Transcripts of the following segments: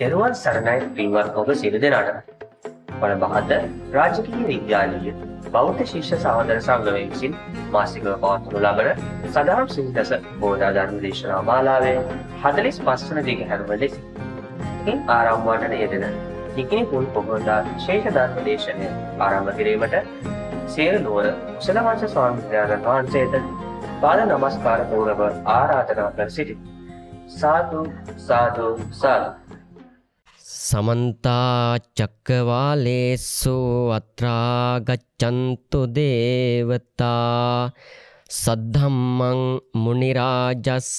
තෙරුවන් සරණයි පින්වත් ඔබ සියලු දෙනාට. වනබහත රාජකීය විද්‍යාලීය බෞද්ධ ශිෂ්‍ය සහෝදර සංගමය විසින් මාසිකව පවත්වනු ලබන සදාම් සිංහස බෝධාධර්ම දේශනා මාලාවේ 45 වන දිග හැරම ලෙස ඉන් ආරම්භ වන්නට යෙදෙන නිකිනි පුන් පොහොන්දා ශේෂ ධර්ම දේශනය ආරම්භ කිරීමට සියලු නුවර කුසල වංශ ස්වාමීන් වහන්සේට පාද නමස්කාර පූර්වව ආරාධනා කර සිටි. සාදු සාදු සාදු සමන්තා චක්කවාලේසු අත්‍රා ගච්ඡන්තු දේවතා සද්ධම්මං මුනි රාජස්ස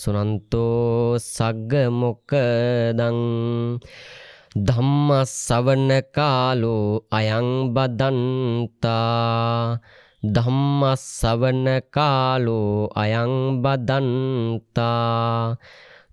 සුනන්තෝ සග්ග මොකදං ධම්ම ශවන කාලෝ අයං බදන්තා ධම්ම ශවන කාලෝ අයං බදන්තා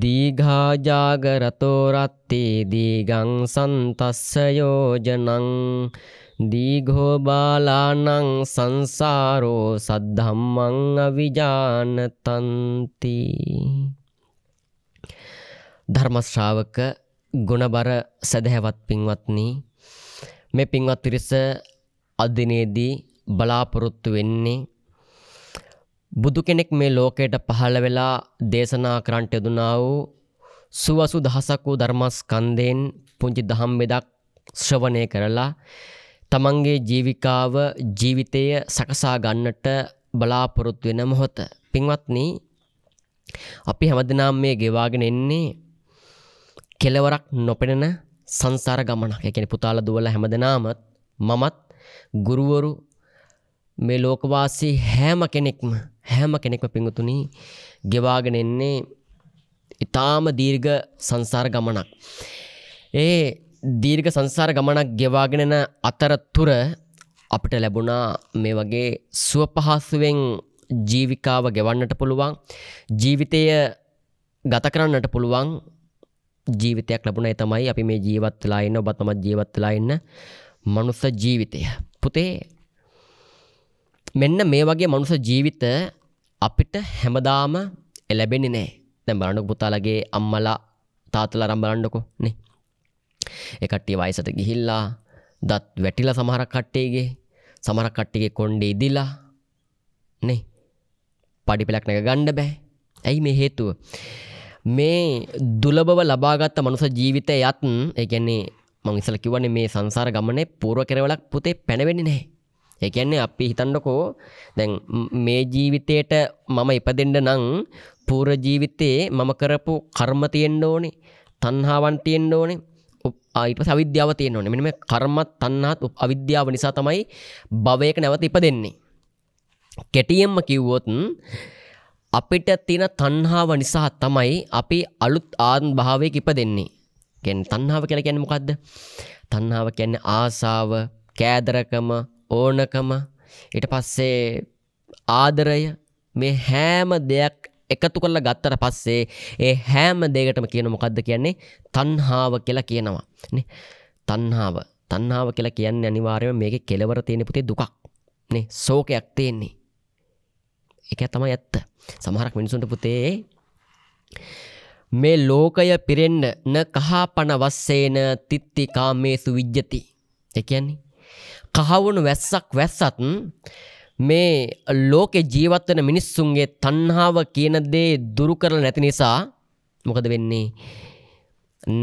දීඝාජාගරතෝ රත්තේ දීගං සන්තස්ස යෝජනං දීඝෝ බාලානං සංසාරෝ සද්ධම්මං අවිජානතන්ති ධර්ම ශ්‍රාවක ගුණබර සදහැවත් පින්වත්නි මේ පින්වත් ත්‍රිස අදිනේදී බලාපොරොත්තු වෙන්නේ බුදු කෙනෙක් මේ ලෝකයට පහළ වෙලා දේශනා කරන්ට යදුනා වූ සුවසු දහසක් වූ ධර්මස්කන්ධයෙන් පුංචි දහම් බෙදක් ශ්‍රවණය කරලා තමන්ගේ ජීවිකාව ජීවිතය සකසා ගන්නට බලාපොරොත්තු වෙන මොහොත. පින්වත්නි අපි හැමදෙනාම මේ ගෙවාගෙන එන්නේ කෙලවරක් නොපෙනෙන සංසාර ගමනක්. ඒ කියන්නේ පුතාලා දුවලා හැමදෙනාමත් මමත් ගුරුවරු මේ ලෝකවාසී හැම කෙනෙක්ම හැම කෙනෙක්ම පිඟුතුනි ගෙවාගෙන එන්නේ ඉතාම දීර්ඝ සංසාර ගමනක්. ඒ දීර්ඝ සංසාර ගමනක් ගෙවාගෙනන අතරතුර අපට ලැබුණා මේ වගේ සුව පහසුවෙන් ජීවිකාව ගෙවන්නට පුළුවන් ජීවිතය ගත කරන්නට පුළුවන් ජීවිතයක් ලැබුණ තමයි අපි මේ ජීවත් වෙලා ඉන්න ඔබ තමත් ජීවත් වෙලා ඉන්න මනුස්ස ජීවිතය. පුතේ මෙන්න මේ වගේ මනුස ජීවිත අපිට හැමදාම එලැබෙන නෑ තැම් බලන්නු පුතාලගේ අම්මලා තාතල රම්බලන්නකො නේ එකට්ටිය වයිසට ගිහිල්ලා දත් වැටිල සමහරක් කට්ටේගේ සමරක් කට්ටිගේ කොන්්ඩේ ඉදිලා නේ පඩිපිලක් නැක ගණ්ඩ බෑ ඇයි මේ හේතුව මේ දුලබව ලබාගත්ත මනුස ජීවිතය යත්න් එකන්නේ මං ඉසල කිවන්නේ මේ සංසාර ගමනේ පූර්ව කරවලක් පුතේ පැනවෙන්නේ නෑ ඒ කියන්නේ අපි හිතන්නකෝ දැන් මේ ජීවිතේට මම ඉපදෙන්න නම් පූර්ව ජීවිතේ මම කරපු කර්ම තියෙන්න ඕනේ. තණ්හාවන් තියෙන්න ඕනේ. ඊපස් අවිද්‍යාව තියෙන්න ඕනේ. මෙන්න මේ කර්මත් තණ්හාත් අවිද්‍යාව නිසා තමයි භවයක නැවත ඉපදෙන්නේ. කෙටියෙන්ම කිව්වොත් අපිට තියෙන තණ්හාව නිසා තමයි අපි අලුත් ආත්ම භාවයක ඉපදෙන්නේ. කියන්නේ තණ්හාව කියලා කියන්නේ මොකද්ද? තණ්හාව කියන්නේ ආසාව, කෑදරකම, ඕනකම ඊට පස්සේ ආදරය මේ හෑම දෙයක් එකතු කරලා ගත්තට පස්සේ ඒ හෑම දෙයකටම කියන මොකක්ද කියන්නේ තන්හාාව කියලා කියනවා. තන්හාාව තන්හාාව කියලා කියන්න අනිවාර්යම මේක කෙලවර තියෙන පුතේ දුකක් නේ සෝකයක් තියෙන්නේ. එක තමයි ඇත්ත සමහරක් මිනිසුන්ට පුතේ මේ ලෝකය පිරෙන්න්න කහා පණ වස්සේන තිත්තිකාමේසු විජ්ජති එකන්නේ කහවුණු වැස්සක් වැස්සත් මේ ලෝකෙ ජීවත්වන මිනිස්සුන්ගේ තන්හාාව කියනදේ දුරු කරල නැති නිසා මොකද වෙන්නේ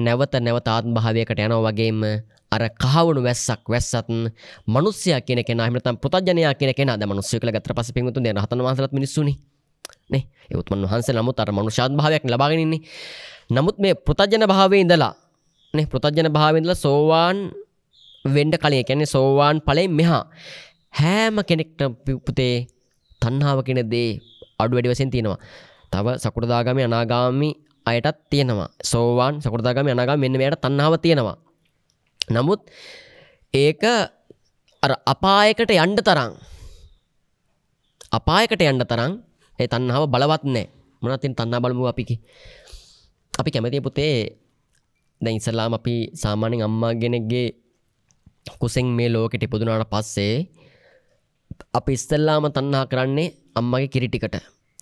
නැවත නැවතාත් භාවයකට යනෝ වගේම අර කහවුණු වැස්සක් වැස්සත්න් මනුස්්‍යය කියෙන නමත පුතජනය කියෙන කෙන ද මනුස්්‍යකල ගත්‍ර පස පිතු හතන වසලත් මිනිසුනි යුත්මන් වහන්ස නමුත් අර මනුෂාත් භාවයක් ලබාගෙනන්නේ නමුත් මේ පෘතජන භාවය ඉඳලා ප්‍රතජන භාවිදල සෝවාන් වෙන්ඩ කලින් කැනෙ සෝවාන් පලේ මෙහා හෑම කෙනෙක්ට පිපුතේ තන්හාාව කෙන දේ අඩු වැඩි වසෙන් තියෙනවා තව සකුරදාගම අනාගාමි අයටත් තියෙනවා සෝවාන් සකුරදාගම අනාගම් මෙන්න මෙයට තන්නාව තියෙනවා නමුත් ඒක අපායකට යන්ඩ තරං අපායකට යන්න තරං ඒ තන්නාව බලවත් නෑ මොනතින් තන්නා බලමු අපිකි අපි කැමති පුතේ දැ ඉස්සල්ලාම අපි සාමානෙන් අම්මා ගෙනෙක්ගේ කුසෙන් මේ ලෝකෙට ඉපදුනාට පස්සේ අපි ඉස්සල්ලාම තන්නා කරන්නේ අම්මගේ කිරිටිකට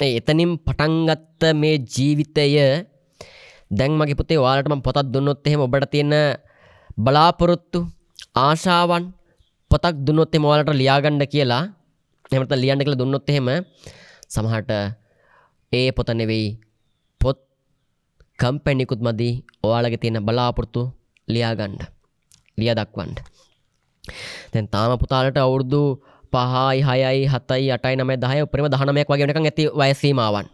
ඒ එතනින් පටන්ගත්ත මේ ජීවිතය දැන් මගේ පුතේ වාලටම පොතත් දුන්නොත් එහෙම ඔබට තියෙන බලාපොරොත්තු ආශාවන් පොතක් දුන්නොත් එම වාලට ලියාගණ්ඩ කියලා එමට ලියන්න කළ දුන්නොත් එහෙම සමහට ඒ පොත නෙවෙයි පොත් කම්පැණිකුත් මදී ඔයාලගේ තියෙන බලාපොරොත්තු ලියාගණ්ඩ ලිය දක්වන්ට දැන් තාම පුතාලට අවුරුදු පහයි හයයි හතයි අටයි නම දහය උපරම දහනමයක් වගේනක ඇති වයසීමාවන්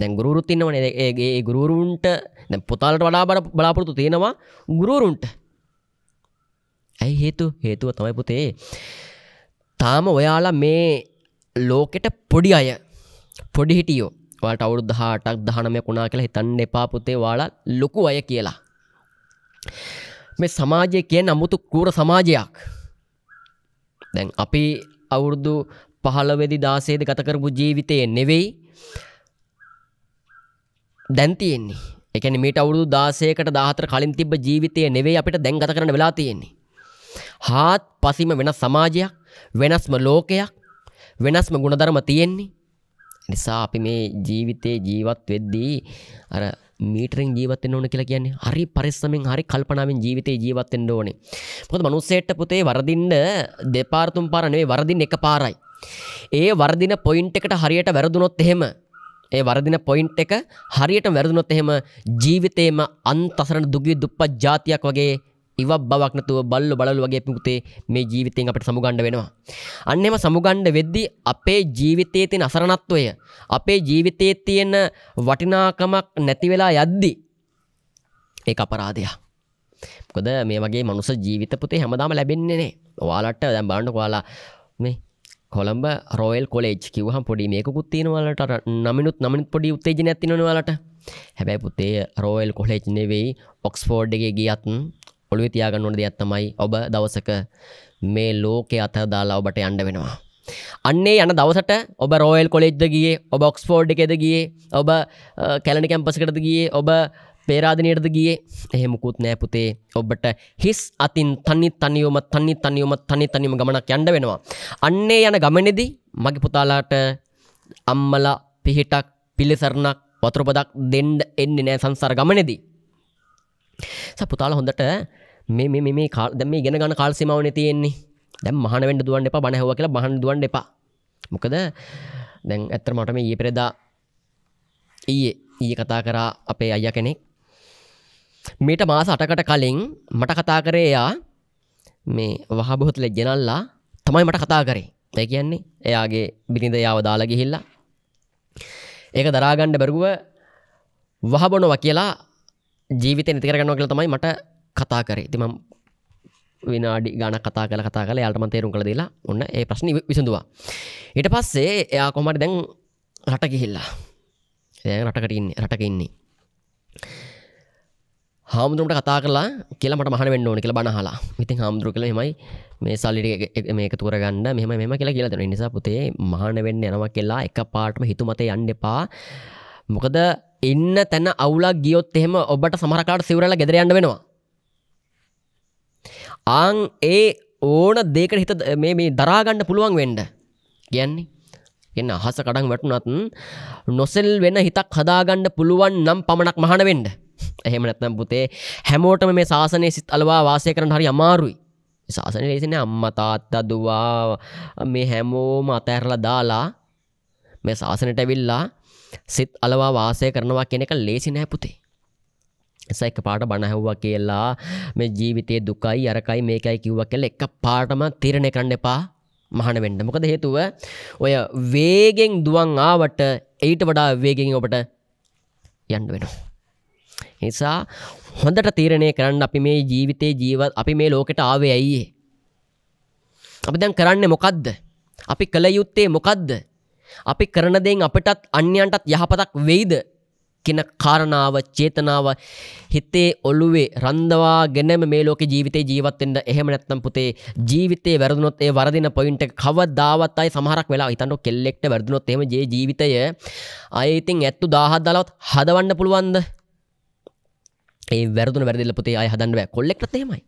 දැන් ගුරුත් ඉන්නවන ඒගේ ගුරුරුන්ට දැ පුතාලට වඩා බට බලාපොරතු තියෙනවා ගුරුරුන්ට ඇයි හේතු හේතුව තමයි පුතේ තාම ඔයාලා මේ ලෝකෙට පොඩි අය පොඩි හිටියෝ ට අවුදු දහටක් දහනම කුණා කියලා හිතන්න එපා පුතේ වාලා ලොකු අය කියලා මේ සමාජය කිය නමුතු කූර සමාජයක් දැන් අපි අවුරුදු පහළවෙදි දාසේද ගතකරපු ජීවිතය නෙවෙයි දැන්තියෙන්නේ එකන මට අවුරුදු දාසයකට දාහතර කලින් තිබ ජීවිතය නෙවෙයි අපිට දැන් ගත කරන වෙලා තියෙන්නේ. හාත් පසිම වෙනස් සමාජයක් වෙනස්ම ලෝකයක් වෙනස්ම ගුණධර්ම තියෙන්නේ. නිසා අපි මේ ජීවිතයේ ජීවත් වෙද්දී අර මීටරෙන් ජීවත්තෙන් ඕන කියලා කියන්නේ හරි පරිස්සමෙන් හරි කල්පනාවෙන් ජීවිතේ ජීවත්තෙන් ඕනේ මොකද මනුස්සයට පුතේ වරදින්න දෙපාර්තුම් පාර නෙවෙයි වරදින්න එක පාරයි ඒ වරදින පොයින්ට් එකට හරියට වැරදුනොත් එහෙම ඒ වරදින පොයින්ට් එක හරියට වැරදුනොත් එහෙම ජීවිතේම අන්තසරණ දුගී දුප්පත් ජාතියක් වගේ ඉව බවක් නැතුව බල්ල බලු වගේ පුතේ මේ ජීවිතයෙන් අපට සමුගණ්ඩ වෙනවා. අන්නෙම සමුගණ්ඩ වෙද්දි අපේ ජීවිතයේ තියෙන අසරණත්වය අපේ ජීවිතයේ තියෙන වටිනාකමක් නැති වෙලා යද්දි ඒ අපරාධයක්. කොද මේ වගේ මනුස ජීවිත පුතේ හැමදාම ලැබෙන්නේනේ වාලට දැම් බාණ්ඩ කවාලා මේ කොළඹ රෝල් කොලේජ් කිවහම් පොඩි මේකුත් තියෙනවලට නමිනුත් නමින් පොඩි උත්තේජන ඇතිනවලට හැබැයි පුතේ රෝයල් කොලේජ් නෙවෙයි ඔක්ස්ෆෝර්ඩ්ගේ ගියත්න් ඔළුව තියාගන්න ඕන දෙයක් තමයි ඔබ දවසක මේ ලෝකේ අත දාලා ඔබට යන්න වෙනවා. අන්නේ යන දවසට ඔබ රෝයල් කොලෙජ්ද ගියේ ඔබ ඔක්ස්ෆෝඩ් එකෙද ගියේ ඔබ කැලණි කැම්පසකටද ගියේ ඔබ පේරාධනයටද ගියේ එහෙමකුත් නෑ පුතේ ඔබට හිස් අතින් තනි තනියෝම තනි තනියෝම තනි තනිම ගමනක් යන්න වෙනවා. අන්නේ යන ගමනෙදි මගේ පුතාලාට අම්මල පිහිටක් පිළිසරණක් වතුරපදක් දෙන්ඩ එන්නේ නෑ සංසර ගමනෙදී. සපුතාල හොඳට මේ මේ කාල් දැම ගෙන ගන කාල් සෙමවන තියෙන්නේ දැම් මහන වැඩ දුවන් එපා බනහව කියලා බහන් දුවන් එපා මොකද දැන් ඇත්තර මටම ඒ පෙරෙදා ඊයේ ඊය කතා කරා අපේ අය කෙනෙක් මේට මාස අටකට කලින් මට කතා කරේයා මේ වහබොහොත් ලෙජ්ජනල්ලා තමයි මට කතා කරේ තැ කියන්නේ එයාගේ බිනිඳ යාව දාලා ගිහිල්ලා ඒක දරාගණ්ඩ බැරුව වහබොනොව කියලා ජීවිත නිතිකරගන්නව කියල තමයි මට කතා කරේ තිමම් විනාඩි ගණ කතා කල කතා කල යාටම තේරුම් කළ දෙලා ඔන්න ඒ ප්‍රශ්න විසඳවා ඉට පස්සේ එයා කොමට දැන් රට ගිහිල්ලා ඒ රටකටඉන්න රටකඉන්නේ හාමුදුරට කතා කරලා කියලා මට මහන වෙන්න ඕන කියලා බනහලා ඉතින් හාමුදුරු කළ හෙමයි මේ සල්ලිට මේක තුරගන්න මෙම මෙම කියලා කියලා දෙන නිසා පුතේ මහන වෙන්න යනවා කියලා එක පාටම හිතුමත යන්න එපා මොකද ඉන්න තැන අවුලක් ගියොත් එහෙම ඔබට සමරකාට සිවරලා ගෙදර යන්න වෙනවා ආං ඒ ඕන දෙකට හිත මේ මේ දරාගන්න පුළුවන් වෙන්ඩ කියන්නේ එන්න අහස කඩන් වැටුනත් නොසෙල් වෙන හිතක් හදාගන්න පුළුවන් නම් පමණක් මහන වෙන්ඩ එහෙම නැත්නම් පුතේ හැමෝටම මේ ශාසනය සිත් අලවා වාසය කරන හරි අමාරුයි ශාසනය ලේසින අම්ම තාත්තා දවා මේ හැමෝම අතඇරල දාලා මේ ශාසනයට ඇවිල්ලා සිත් අලවා වාසය කරනවා කෙනෙක ලේසි නෑ පුතේ එස එක පාට බණහැව්වා කියලා මේ ජීවිතය දුකයි අරකයි මේකයි කිව්ව කෙල එක පාටම තිරණය කරන්න එපා මහන වෙන්න මොකද හේතුව ඔය වේගෙන් දුවන් ආවට එයිට වඩා වේගෙන් ඔබට යන්න වෙන. නිසා හොඳට තීරණය කරන්න අපි මේ ජීවිතේ ජීවත් අපි මේ ලෝකට ආවේ ඇයියේ. අපි දැන් කරන්න මොකක්ද අපි කළ යුත්තේ මොකක්ද අපි කරනදෙන් අපටත් අන්‍යන්ටත් යහපතක් වෙයිද කියන කාරණාව චේතනාව හිතේ ඔළුවේ රඳවා ගෙනම මේ ලෝක ජීවිතේ ජීවත්තෙන්ට එහෙම නැත්තම් පුතේ ජීවිතේ වැරදුනොත් ඒ වරදින පොයින්ට කවදාවත් අයි සමහරක් වෙලා හිතන්න කෙල්ලෙක්ට වැරදුනොත් එහෙම ජී ජීවිතය අය ඉතින් ඇත්තු 1000ක් දාලවත් හදවන්න පුළුවන්ද ඒ වැරදුන වැරදිලා පුතේ අය හදන්න බෑ කොල්ලෙක්ටත් එහෙමයි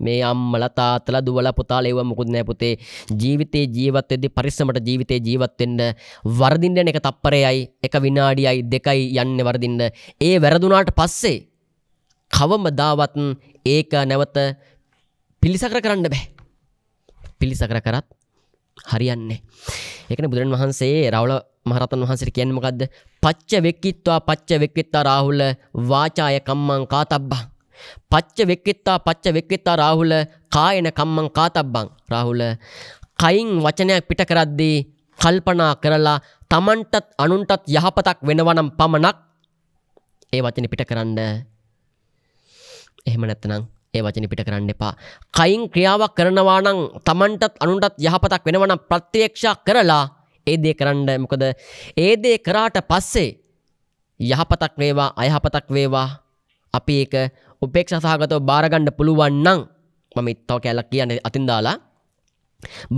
මේ අම්මල තාත්තල දුවල පුතාල ඒව මොකුත් නැහැ පුතේ ජීවිතේ ජීවත් වෙද්දී පරිස්සමට ජීවිතේ ජීවත් වෙන්න වර්ධින්න එක තප්පරයයි එක විනාඩියයි දෙකයි යන්නේ වර්ධින්න ඒ වැරදුනාට පස්සේ කවමදාවත් ඒක නැවත පිළිසකර කරන්න බෑ පිළිසකර කරත් හරියන්නේ ඒකනේ බුදුරන් වහන්සේ රාවල මහරතන් වහන්සේට කියන්නේ මොකද්ද පච්ච වෙක්කිත්වා පච්ච වෙක්කිත්වා රාහුල වාචාය කම්මං කාතබ්බා පච්ච වෙක්කෙත්තා පච්ච වෙක්කෙත්තා රාහුල කායන කම්මං කාතබ්බං රාහුල කයින් වචනයක් පිට කරද්දී කල්පනා කරලා තමන්ටත් අනුන්ටත් යහපතක් වෙනවනම් පමණක් ඒ වචන පිට කරන්න එහෙම නැත්තනම් ඒ වචන පිට කරන්න එපා කයින් ක්‍රියාවක් කරනවා නම් තමන්ටත් අනුන්ටත් යහපතක් වෙනවනම් ප්‍රත්‍යක්ෂා කරලා ඒ දේ කරන්න මොකද ඒ දේ කරාට පස්සේ යහපතක් වේවා අයහපතක් වේවා අපි ඒක උපේක්ෂ සහගතව බාරගණ්ඩ පුළුවන්නම් මම ඉත්තව කැල්ලක් කියන්න අතින්දාලා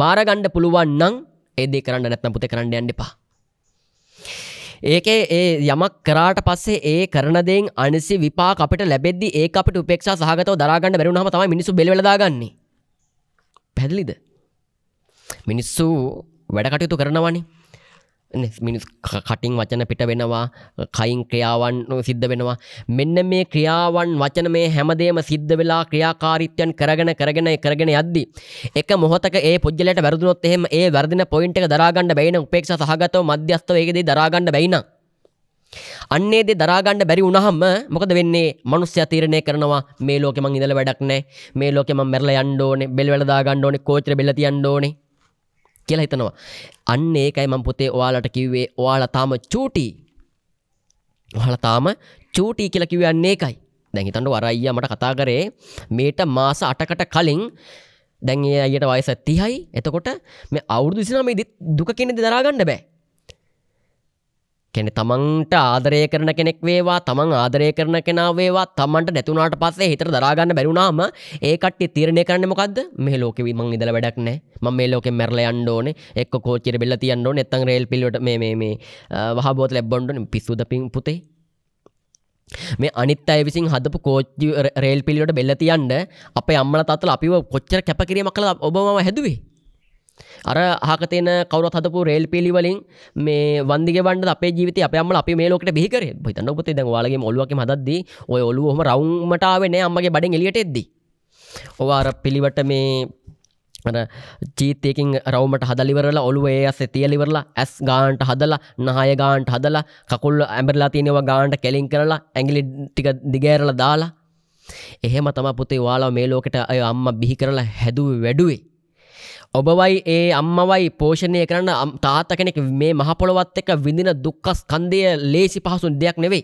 බාරගණ්ඩ පුළුවන්නම් ඒදේ කරන්න නැත්නම් පුතේ කරන්න යන්න එපා. ඒකේ ඒ යමක් කරාට පස්සේ ඒ කරන දේෙන් අනිසි විපාක අපිට ලැබෙද්දි ඒ අපිට උපේක්ෂා සහගතව දරාගන්න බැරිුනහම තමයි මිනිස්සු බෙලවල දාගන්නේ. පැහැදිලිද? මිනිස්සු වැඩ කටයුතු කරනවනේ. මිනිස් කටින් වචන පිට වෙනවා කයින් ක්‍රියාවන් සිද්ධ වෙනවා මෙන්න මේ ක්‍රියාවන් වචන මේ හැමදේම සිද්ධ වෙලා ක්‍රියාකාරිත්‍යයන් කරගෙන කරගෙන කරගෙන යද්දි එක මොහොතක ඒ පුද්ගලයට වැරදුනොත් එහෙම ඒ වැරදින පොයින්ට් එක දරාගන්න බැින උපේක්ෂා සහගතව මධ්‍යස්ථව ඒකදී දරාගන්න බැිනා අන්නේද දරාගන්න බැරි උනහම මොකද වෙන්නේ මනුස්්‍ය තීරණය කරනවා මේ ලෝකෙ මං ඉඳල වැඩක්නෑ මේ ලෝකෙ මං මැරල යන්ඩෝනේ බෙල්වැලදාගන්න ඕනේ කෝචර බෙලති යන්ඩෝනේ කියලා හිතනවා. අන්න ඒකයි මම පුතේ ඔයාලට කිව්වේ ඔයාලා තාම චූටි. ඔයාලා තාම චූටි කියලා කිව්වේ අන්න ඒකයි. දැන් හිතන්න අර අයියා මට කතා කරේ මේට මාස 8කට කලින් දැන් ඒ අයියට වයස 30යි. එතකොට මේ අවුරුදු 29 මේ දුක කියන්නේ දරා ගන්න බෑ. කෙන තමන්ට ආදරය කරන කෙනෙක් වේවා තමන් ආදරය කරන කෙනා වේවා තමන්ට නැතුනාට පස්සේ හිතර දරාගන්න බැරුණාම ඒකට තීරණය කරන්න මොකක්ද මේ ලෝක විමං ඉදල වැඩක් නෑ මම මේ ලෝකෙ මැරලා යන්න ඕනේ එක්ක කෝච්චියට බෙල්ල තියන්න ඕනේ නැත්නම් රේල් පිල්ලුවට මේ මේ මේ වහබෝත ලැබන්න ඕනේ පිස්සුද පින් පුතේ මේ අනිත් අය විසින් හදපු කෝච්චි රේල් පිල්ලුවට බෙල්ල තියන්න අපේ අම්මලා තාත්තලා අපිව කොච්චර කැපකිරීමක් කළාද ඔබ මම හැදුවේ අර හකතයන කවර හතපු රේල් පිළිවලින් මේ වන්දිගවන්න අපේ ජීවිත අපම අපි මේලෝකට බිහිකර හිතන්න ඔපත දැන් වාලගේ ඔල්ුවක හදද ඔය ඔලු හොම රවුමටාවන අම්මගේ බඩ එලියට එද්දි ඔවාර පිළිවට මේ චීතයකින් රවමට හදලිවරලා ඔලුව ඒ ඇස තියලිවරලා ඇස් ගාන්ට හදලා නහය ගාන්ට හදලා කකුල් ඇඹරලා තියනවා ගාන්ට කෙලින් කරලා ඇගිලි ටික දිගෑරල දාලා එහෙම තම පුතේ වාලා මේ ලෝකට අය අම්ම බිහි කරලා හැදුව වැඩුවේ ඔබවයි ඒ අම්මවයි පෝෂණය කරන්න තාත කෙනෙක් මේ මහපොළොවත් එක විඳින දුක්කස් කන්දය ලේසි පහසුන් දෙයක් නෙවෙයි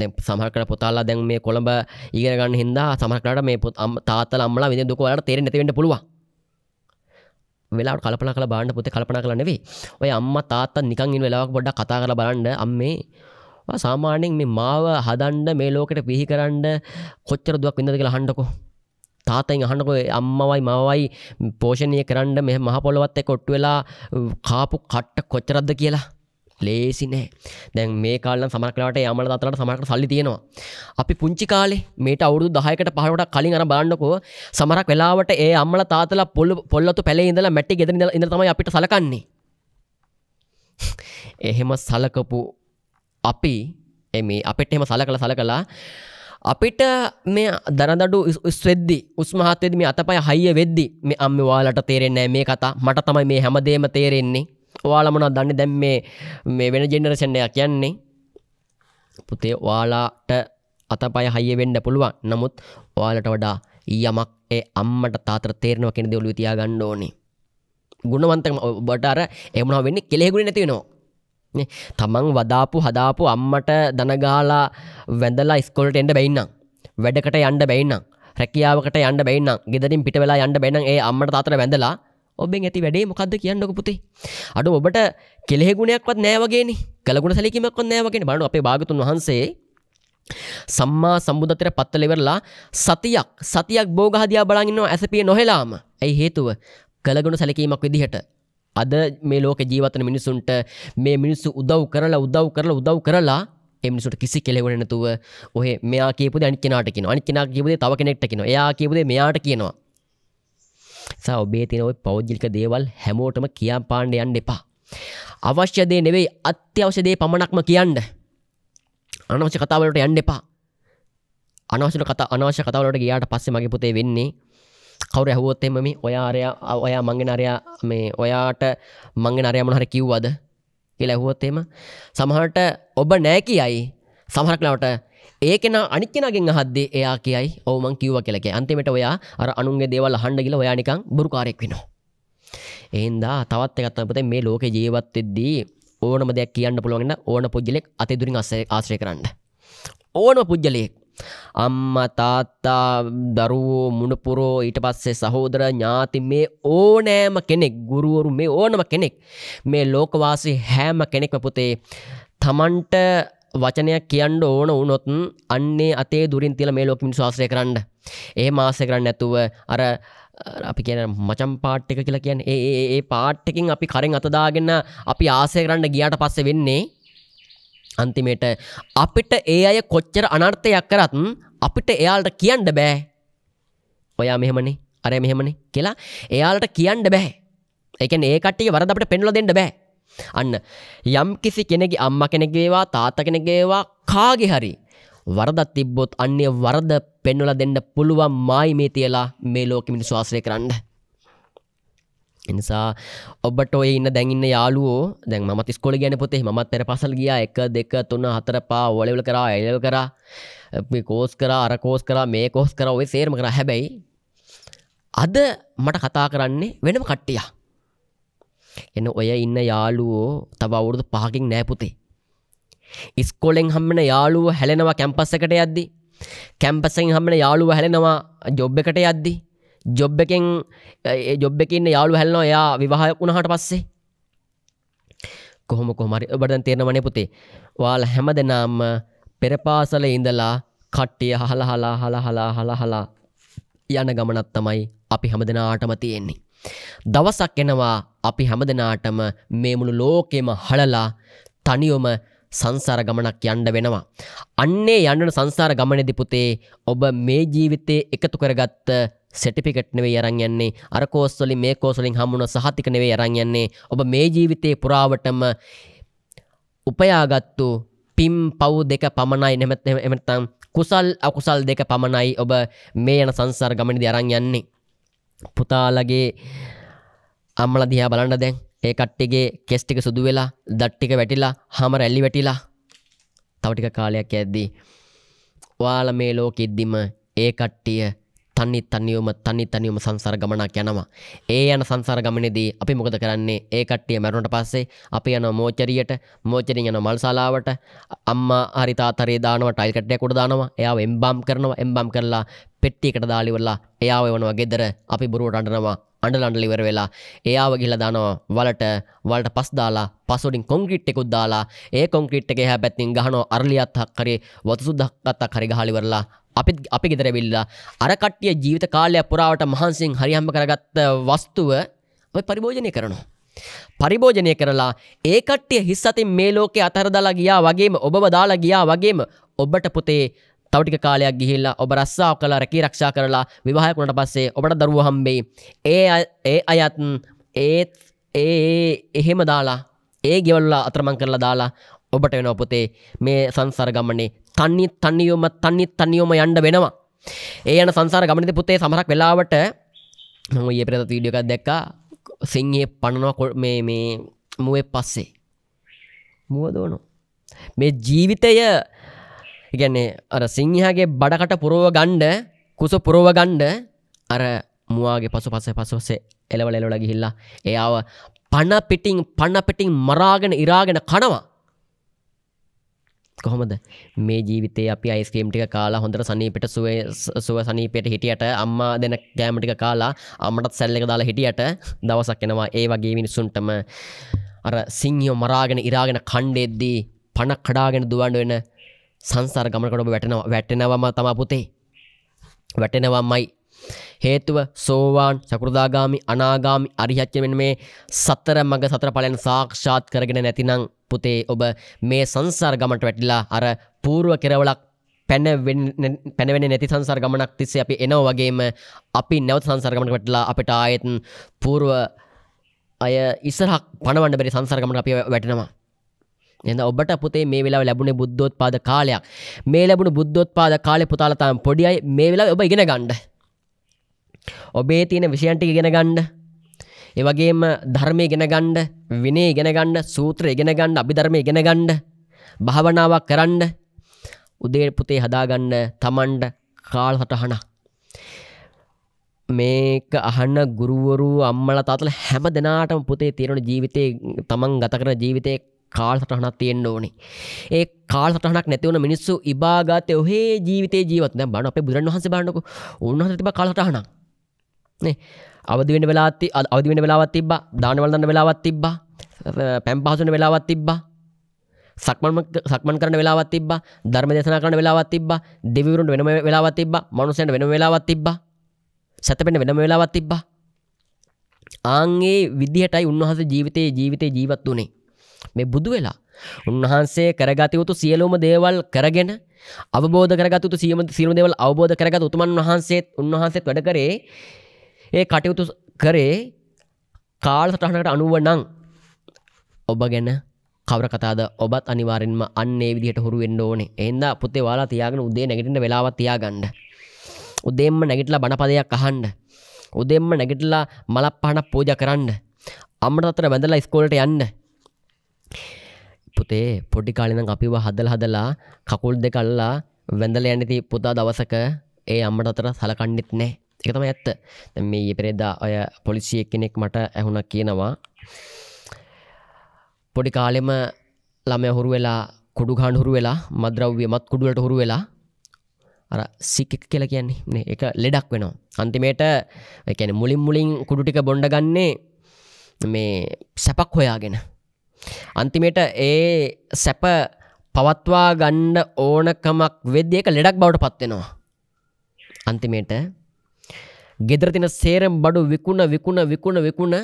දැ සමහකට පොතාල්ලා දැන් මේ කොළඹ ඉගෙනගන්න හිදා සමහකට මේ පොත් තාතල අම්මලා විඳ දුකවලට තේර නැතිවෙන්න පුළුවන් වෙලා කලපන කළ බාන්න පුතේ කල්පන කළ නෙවේ ඔය අම්ම තාත්ත නිකං ඉන් වෙලාවක් බොඩ්ඩ කතා කර බලන්න අම්මේ සාමාන්‍යෙන් මේ මාව හදන්ඩ මේ ලෝකට පිහි කරන්න කොච්චර දුවක් විඳද කියලා හන්ඩකෝ තාතයි අහනකො අම්මවයි මවයි පෝෂණය කරන්න මෙ මහපොළොවත් කොට් වෙලා කාපු කට්ට කොච්චරද්ද කියලා ලේසි නෑ දැන් මේ කාලන සමරකලාට යමල අතරට සමරකට සල්ලි තියෙනවා අපි පුංචි කාලේ මේට අවුදු දහයකට පහට කලින් අන බාන්නකෝ සමරක් වෙලාවට ඒ අම්මල තාතලා පොල් පොල්ලතු පැලේ ඉඳලා මැටි ගෙද ඉඳ තමයි අපිට සලකන්නේ එහෙම සලකපු අපි එම අපිට එම සලකල සලකලා අපිට මේ දරදඩු ස්වෙද්දි උස්මහත්තෙද මේ අතපය හයිය වෙද්දි මේ අම්ම වාලට තේරෙන්නේ මේ කතා මට තමයි මේ හැමදේම තේරෙන්නේ වාලමනා දන්න දැම් මේ මේ වෙන ජෙනරසන්නයක් කියන්නේ පුතේ වාලාට අතපය හයිය වෙන්න පුළුවන් නමුත් වාලට වඩා යමක් ඒ අම්මට තාතර තේරෙනව කෙන දෙවලු තියා ගන්න ඕනේ ගුණවන්තකම ඔබට අර එමුණ වෙන්න කෙලෙගුණ නැතිවෙනවා තමන් වදාපු හදාපු අම්මට දනගාලා වැඳලා ස්කොල්ට එන්ඩ බැයින්නම් වැඩකට යන්ඩ බැයින්නම් රැකියාවකට යන්න බැන්න ගෙදරින් පිට වෙලා යන්න බැන ඒ අම්මට තාතර වැඳලා ඔබෙන් ඇති වැඩේ මොකක්ද කියන්නක පුතේ අඩු ඔබට කෙළෙගුණයක්වත් නෑවගේ කලගුණ සැලිකීමක් නෑවගෙන බණු අපේ භාගතුන් වහන්සේ සම්මා සම්බුධතර පත්තලෙවරලා සතියක් සතියක් බෝගහදයා බලාගන්නවා ඇසපිය නොහෙලාම ඇයි හේතුව කළගුණ සැලකීමක් විදිහට අද මේ ලෝක ජීවතන මිනිසුන්ට මේ මිනිස්සු උදව් කරලා උදව් කරලා උදව් කරලා එමිනිසුට කිසි කෙලෙවන නැතුව ඔහ මෙයා කියපු අනි කෙනට කියන අනි කෙනා කියපුදේ තව කෙනෙක්ට කියෙන යා කියපුද මෙයාට කියනවා සා ඔබේ තින ඔයි පෞද්ජික දේවල් හැමෝටම කියම් පාණ්ඩ යන්න එපා අවශ්‍යදේ නෙවෙයි අත්‍යවශ්‍යදේ පමණක්ම කියන්න අනවශ්‍ය කතාවලට යන්න එපා අනවශ්‍ය කතා අනවශ්‍ය කතාවලට ගියාට පස්සේ මගේ පුතේ වෙන්නේ කවර ඇහුවොත් එම මේ ඔයාරයා ඔයා මංගෙන අරයා මේ ඔයාට මංගෙන අරයා මනහර කිව්වද කියලා ඇහුවොත් එම සමහට ඔබ නෑ කියයි සමහරක්ලාවට ඒකෙන අනික්කෙනගෙන් හද්දේ එයා කියයි ඔවමං කිව්ව කියලක අන්තිමට ඔයා අර අනුන්ගේ දේවල් හණ්ඩගිල ඔයානිකං බුරුකාරෙක් වෙනවා එන්දා තවත් එකත්තපතේ මේ ලෝක ජීවත්තෙද්දී ඕනම දෙයක් කියන්න පුළුවන්න ඕන පුද්ගලෙක් අතදුරින් අසේ ආශ්‍රය කරන්න ඕන පුද්ගලයෙක් අම්ම තාත්තා දරුවෝ මුණපුරෝ ඊට පස්සේ සහෝදර ඥාති මේ ඕනෑම කෙනෙක් ගුරුවරු මේ ඕනම කෙනෙක් මේ ලෝකවාසි හෑම කෙනෙක්ම පුතේ තමන්ට වචනයක් කියන්න ඕන වනොතුන් අන්නේ අතේ දුරින් තිල මේ ලෝකමින් ශවාසය කරන්න ඒ මාසය කරන්න ඇතුව අර අපි කියන මචම් පාට්ටික කියලා කියන්න ඒ ඒ පාට්ටකින් අපි කරින් අතදාගන්න අපි ආසය කරන්න ගියාට පස්ස වෙන්නේ අන්තිමේට අපිට ඒ අය කොච්චර අනර්ථයක් කරත්න් අපිට එයාල්ට කියන්න බෑ ඔයා මෙහෙමනේ අරය මෙහෙමනේ කියලා එයාලට කියන්න බැහැ එකන ඒකටිය වරද අපට පෙන්ල දෙන්න බෑ අන්න යම් කිසි කෙනෙගේ අම්ම කෙනෙගේවා තාත කෙනෙගේවා කාගෙ හරි වරදත් තිබ්බොත් අන්නේ වරද පෙන්වල දෙන්න පුළුවන් මායි මේ තියලා මේ ලෝකමිනි ශවාසය කරන්න එනිසා ඔබට ඔය ඉන්න දැන්ඉන්න යාලුවෝ දැන් මත් ස්කොල ගැන පොතේ මත් තැර පසල් ගිය එක දෙක තුන්න හතර පා ඔලවල කරා එලව කරා කෝස් කරා අරකෝස් කරා මේ කෝස් කර ඔය සේරම කර හැබැයි අද මට කතා කරන්නේ වෙනම කට්ටියා එන ඔය ඉන්න යාලුවෝ තව අවුරුදු පහකින් නෑපුතේ ඉස්කොලෙන් හම්මන යාලුව හැලෙනවා කැම්පස්සකට යද්දි කැම්පසෙන් හම්මන යාලුව හැලෙනවා ජොබ් එකට යද්දිී ජොබ් එකෙන් ජොබ් එකන්න යාලු හැල්න යා විවාහයක් වුණහට පස්සේ කොහොම කොමරි ඔබට තේරනවන පුතේ වාල හැම දෙනාම පෙරපාසල ඉඳලා කට්ටිය හලහලා හලහලා හලහලා යන ගමනත් තමයි අපි හැම දෙනාටම තියෙන්නේ. දවසක් එනවා අපි හැම දෙනාටම මේ මුළු ලෝකෙම හලලා තනියොම සංසාර ගමනක් යන්න වෙනවා. අන්නේ යන්නන සංසාර ගමනේදී පුතේ ඔබ මේ ජීවිතේ එකතු කරගත්ත සටිපිකට් නෙවෙයි අරන් යන්නේ අර කෝස් වලින් මේ කෝස් වලින් හම්බුන සහතික නෙවෙයි අරන් යන්නේ ඔබ මේ ජීවිතේ පුරාවටම උපයාගත්තු පිම් පව් දෙක පමණයි නැමත් එමත්තම් කුසල් අකුසල් දෙක පමණයි ඔබ මේ යන සංසාර ගමනේදී අරන් යන්නේ පුතාලගේ අම්මලා දිහා බලන්න දැන් ඒ කට්ටිගේ කෙස් ටික සුදු වෙලා දත් ටික වැටිලා හැම රැලි වැටිලා තව ටික කාලයක් ඇද්දී ඔයාලා මේ ලෝකෙ ඉද්දිම ඒ කට්ටිය තනි තනියම තනි තනියම සංසාර ගමනක් යනවා. ඒ යන සංසාර ගමනේදී අපි මොකද කරන්නේ? ඒ කට්ටිය මැරුණට පස්සේ අපි යනවා මෝචරියට, මෝචරියෙන් යනවා මල්ශාලාවට, අම්මා හරි තාතරේ දානවා, ටයිල් කට්ටයක් උඩ දානවා, එයාව එම්බම් කරනවා, එම්බම් කරලා පෙට්ටියකට දාලා ඉවරලා එයාව එවනවා ගෙදර, අපි බොරුවට අඬනවා, අඬලා අඬලා ඉවර වෙලා එයාව ගිහලා දානවා වලට, වලට පස් දාලා, පස් වලින් කොන්ක්‍රීට් එකක් දාලා, ඒ කොන්ක්‍රීට් එකේ හැපැත්තින් ගහනවා අරලියක් හක් කරේ, වතුසුද්දක් අත්තක් හරි ගහලා ඉවරලා අපිත් අපි ගෙදරවෙල්ලා අරකට්ටිය ජීවිත කාලයක් පුරාවට මහන්සින් හරිහම්ම කරගත්ත වස්තුව ඔය පරිභෝජනය කරනවා. පරිභෝජනය කරලා ඒකට්ටිය හිස්සතින් මේ ලෝකෙ අතරදලා ගියා වගේම ඔබව දාලා ගියා වගේම ඔබට පුතේ තවටික කාලයක් ගිහිල්ලා ඔබ රස්සාාව කලා රැකී රක්ෂා කරලා විවාහකුණට පස්සේ ඔබට දරුව හම්බේ ඒ ඒ අයත් ඒත් ඒ එහෙම දාලා ඒ ගෙවල්ලා අතරමං කරලා දාලා ඔබට වෙන ඔපොතේ මේ සංසර්ගමනේ තන්නේ තන්නේයෝම තන්නත් තන්නේයෝම යන්න වෙනවා ඒ යන සංසාර ගමනිත පුත්තේ සමරක් වෙලාවට මම ඒ පෙරත් වීඩියෝකක් දැක්ක සිංහයේ පණනවා කො මේ මේ මුවේ පස්සේ මුවදෝනු මේ ජීවිතය ඉගැන්නේ අර සිංහගේ බඩකට පුරෝව ගණ්ඩ කුස පුරෝව ගණ්ඩ අර මුවාගේ පසු පස පසුසේ එලවල එලොල ගිහිල්ලා එයාව පණ පිටිං පණ පිටිං මරාගෙන ඉරාගෙන කනවා කොහොමද මේ ජීවිතේ අපි අයිස්කේම්ටික කාලා හොඳට සනීපට සුවේ සුව සනීපයට හිටියට අම්මා දෙන කෑමටික කාලා අම්මටත් සැල්ලක දාලා හිටියට දවසක් එනවා ඒ වගේ මිනිස්සුන්ටම අර සිංහෝ මරාගෙන ඉරාගෙන කණ්ඩෙද්දී පණ කඩාගෙන දුවන්ඩ වෙන සංසාර ගමකට ඔබ වැටෙනවා වැටෙනවම තමා පුතේ වැටෙනවම්මයි හේතුව සෝවාන් සකෘදාගාමි අනාගාමි අරිහච්චමෙන් මේ සත්තර මඟ සතර පලයන් සාක්ෂාත් කරගෙන නැතිනං පුතේ ඔබ මේ සංසාර් ගමට වැටිලා අර පූර්ුව කෙරවලක් පැනවෙන නැති සංසර් ගමනක් තිස්සේ අපි එනව වගේම අපි නැවත සංසර්ගමට වැටලා අපට ආයතන් පූර්ව අය ඉස්සරහක් පණවන්න බැරි සංසර්ගමට අපි වැටෙනවා. එඳ ඔබට පුතේ මේ වෙලා ලැබුණේ බුද්ධෝත් පාද කාලයක් මේ ලැබුණු බුද්ධෝත් පාද කාලය පුතාලතම් පොඩියයි මේ වෙලා ඔබ ඉගෙන ගණ්ඩ ඔබේ තියෙන විෂයන්ට ඉගෙන ගණ්ඩ ඒවගේම ධර්මය ගෙන ගණ්ඩ විනේ ගෙන ගණ්ඩ සූත්‍ර ඉගෙන ගණ්ඩ අභිධර්මය ගෙන ගණ්ඩ භාවනාවක් කරන්න උදේ පුතේ හදාගන්න තමන්ඩ කාල් සටහන මේක අහන්න ගුරුවරු අම්මල තාතල හැම දෙනාටම පුතේ තියෙනට ජීවිතය තමන් ගත කරන ජීවිතය කාල් සටහනක් තියෙන්න්න ඕනේ ඒ කාල් සටහනක් නැතිවන මිනිස්සු ඉබාගත ඔහේ ජීවිතේ ජීවත්න බන අප බුදුරන් වහස බාන්නක උන්හස තිබ කාලටහනක් අවදිවෙන වෙලාත් අවදිවෙන වෙලාවත් තිබ දානවල්දන්න වෙලාවත් තිබ්බ පැම් පහසුන වෙලාවත් තිබ්බ සක්මන් සක්මන් කරන වෙලාවත් තිබ ධර්ම දෙසනා කරන වෙලාවත් තිබ දෙවිවරුන්ට වෙනම වෙලාවත් තිබ මනුසයන්ට වෙනම වෙලාවත් තිබ සැතපෙන වෙනම වෙලාවත් තිබ්බ ආංගේ විදිහටයි උන්වහස ජීවිතයේ ජීවිතය ජීවත් වනේ මේ බුදු වෙලා උන්වහන්සේ කරගතයුතු සියලෝම දේවල් කරගෙන අවබෝධ කරගතු සියම සිරු දෙවල් අවබෝධ කරගත් උතුමන් වහන්සේත් උන්වහන්සේත් වැඩ කරේ ඒ කටයුතු කරේ කාල් සටහනකට අනුවනං ඔබ ගැන කවර කතාද ඔබත් අනිවාරෙන්ම අන්නේ විදිහට හුරු වෙන්න ඕනේ එන්ද පුතේ වාලා තියාගෙන උදේ නැගටිට වෙලාවත් තියාගන්න උදෙම්ම නැගිටලා බණපදයක් අහන්ඩ උදෙම්ම නැගිටලා මලක් පහනක් පූජ කරන්න අම්මට අතර වැඳලා ස්කෝලට යන්න පුතේ පොඩි කාලිනම් අපිව හදල් හදලා කකුල් දෙකල්ලා වැඳල යනති පුතා දවසක ඒ අම්මට අතර සලකන්නෙත් නෑ එකතම ඇත්ත මේ පෙරෙදා ඔය පොලිසිය කෙනෙක් මට ඇහුණ කියනවා පොඩි කාලෙම ළමය හුරු වෙලා කොඩු ගාන් හුරු වෙලා මද්‍රව්ිය මත් කුඩුවට හුරු වෙලා අර සික්ක කියලා කියන්නේ එක ලෙඩක් වෙනවා අන්තිමේට එකැන මුලින් මුලින් කුඩු ටික බොන්ඩ ගන්නේ මේ සැපක් හොයාගෙන අන්තිමේට ඒ සැප පවත්වා ගන්න ඕනකමක් වෙද්දි එක ලෙඩක් බවට පත්වෙනවා අන්තිමේට ගෙදර තින සේරම් බඩු විකුණ විකුණ විකුණ විකුණ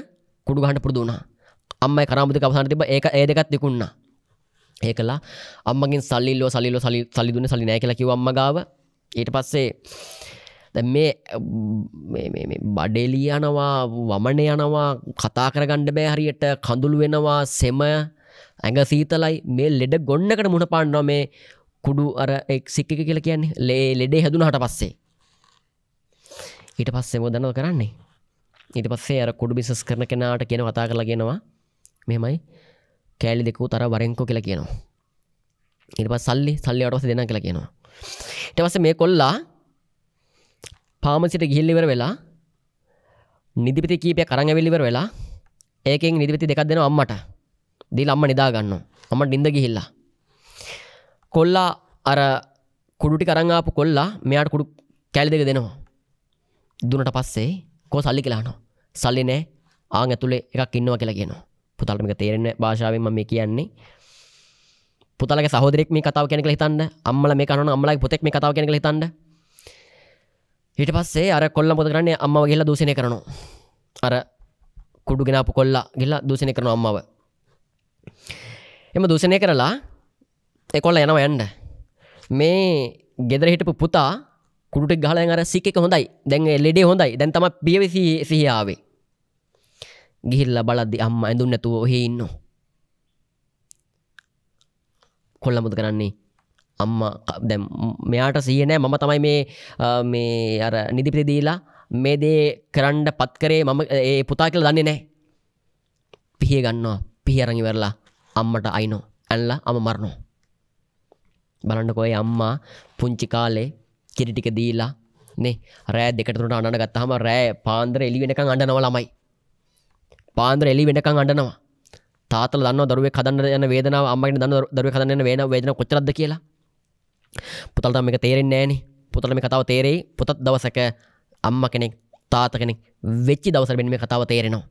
කුඩු ගහන්න පුරුදු වුණා. අම්මයි කරාමුදික අවසාන තිබ්බ ඒක ඒ දෙකත් විකුණා. ඒකලා අම්මගෙන් සල්ලි ඉල්ලුවා සල්ලි ඉල්ලුවා සල්ලි සල්ලි දුන්නේ සල්ලි නැහැ කියලා කිව්වා අම්මා ගාව. ඊට පස්සේ දැන් මේ මේ මේ මේ බඩේලිය යනවා වමන යනවා කතා කරගන්න බෑ හරියට කඳුළු වෙනවා සෙම ඇඟ සීතලයි මේ ලෙඩ ගොන්නකට මුණ පාන්නවා මේ කුඩු අර එක් සික්ක කියලා කියන්නේ ලේ ලෙඩේ හැදුනහට පස්සේ ඊට පස්සේ මොදනව කරන්නේ ඊට පස්සේ අර කුඩු බිසස් කරන කෙනාට කියන වතා කරලා ගෙනවා මෙමයි කෑලි දෙකූ තර වරෙන්කෝ කියලා කියනවා ඉනිප සල්ලි සල්ලි අටස දෙන කියලා කියනවා ඉටවස මේ කොල්ලා පාමසිට ගිහිල්ලිවර වෙලා නිදිපිති කීපය කරඟ වෙලිවර වෙලා ඒකෙන් නිදිපිති දෙකක් දෙෙන අම්මට දීල අම්ම නිදා ගන්න අම්ම නිින්ද ගිහිල්ලා කොල්ලා අර කුඩුටි කරංආපු කොල්ලා මෙයාට කුඩු කැලි දෙක දෙනවා දුනට පස්සේ කෝ සල්ලි කියලානවා සල්ලි නෑ ආං ඇතුළේ එකක් ඉන්නවා කියලා කියනවා පුතල්මික තේරෙන භාෂාවෙන් මේ කියන්නේ පුතලගේ සහෝදරෙක් මේ කතාව කෙනෙක හිතන්න අම්මල මේ කනන අම්මලයි පොතෙක් මේ කතාව කෙනෙක හිතන්න ඊට පස්සේ අර කොල්ල පොත කරන්නේ අම්මව ගිහිල්ලා දූෂණය කරනවා අර කුඩු ගෙනාපු කොල්ලා ගිහිල්ලා දූෂණය කරනවා අම්මව එම දූෂණය කරලා ඒ කොල්ලා යනවා යන්න මේ ගෙදර හිටපු පුතා කුට ගහල අර සික හොඳයි දැන් ලෙඩේ හොඳයි දැන්තම පියවෙසි සිහියාවේ ගිහිල්ල බලද්දි අම්ම ඇඳුන් නැතුව ඔහෙ ඉන්න කොල්ල මුද කරන්නේ අම්ම දැම් මෙයාට සියනෑ මම තමයි මේ මේ අර නිදිපිති දීලා මේ දේ කරන්ඩ පත්කරේ මම ඒ පුතා කියල දන්නේ නෑ පිහිය ගන්නවා පිහරඟි වෙරලා අම්මට අයිනෝ ඇල්ලා අම මරණෝ බලන්නකොයි අම්මා පුංචි කාලේ කිරිටික දීලා නේ රෑ දෙකටතුරට අනට ගත්තහම රෑ පාන්දර එලි වෙනකං අඩනව ළමයි පාන්දර එලි වෙනකං අඩනවා තාතල දන්න දරුව කදන්න යන වේදනාව අම්මට දන්න දරුව කදන්න වෙන වේදන කොචරද කියලා පුතල්තම එක තේරෙන් නෑනි පුතලම කතාව තේරෙයි පුතත් දවසක අම්ම කෙනෙක් තාත කෙනෙක් වෙච්චි දවසර වෙන මේ කතාව තේරෙනවා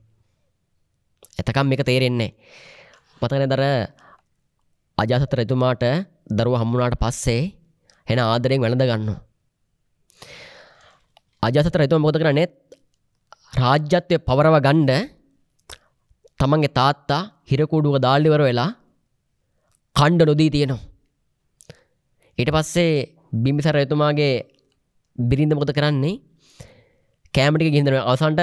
එතකම් එක තේරෙන්නේ මතකන දර අජාසත රැතුමාට දරුව හම්මුණට පස්සේ හෙන ආදරෙන් වැළඳ ගන්නවා අජාසතර එතුම මොකද කරන්නේ රාජ්‍යත්වය පවරව ගණ්ඩ තමන්ගේ තාත්තා හිරකූඩුව දාල්ලිවර වෙලා කණ්ඩ නොදී තියෙනවා. ඊට පස්සේ බිම්බිසර එතුමාගේ බිරිඳ මොකද කරන්නේ කෑමටික ගිහිදන අවසන්ට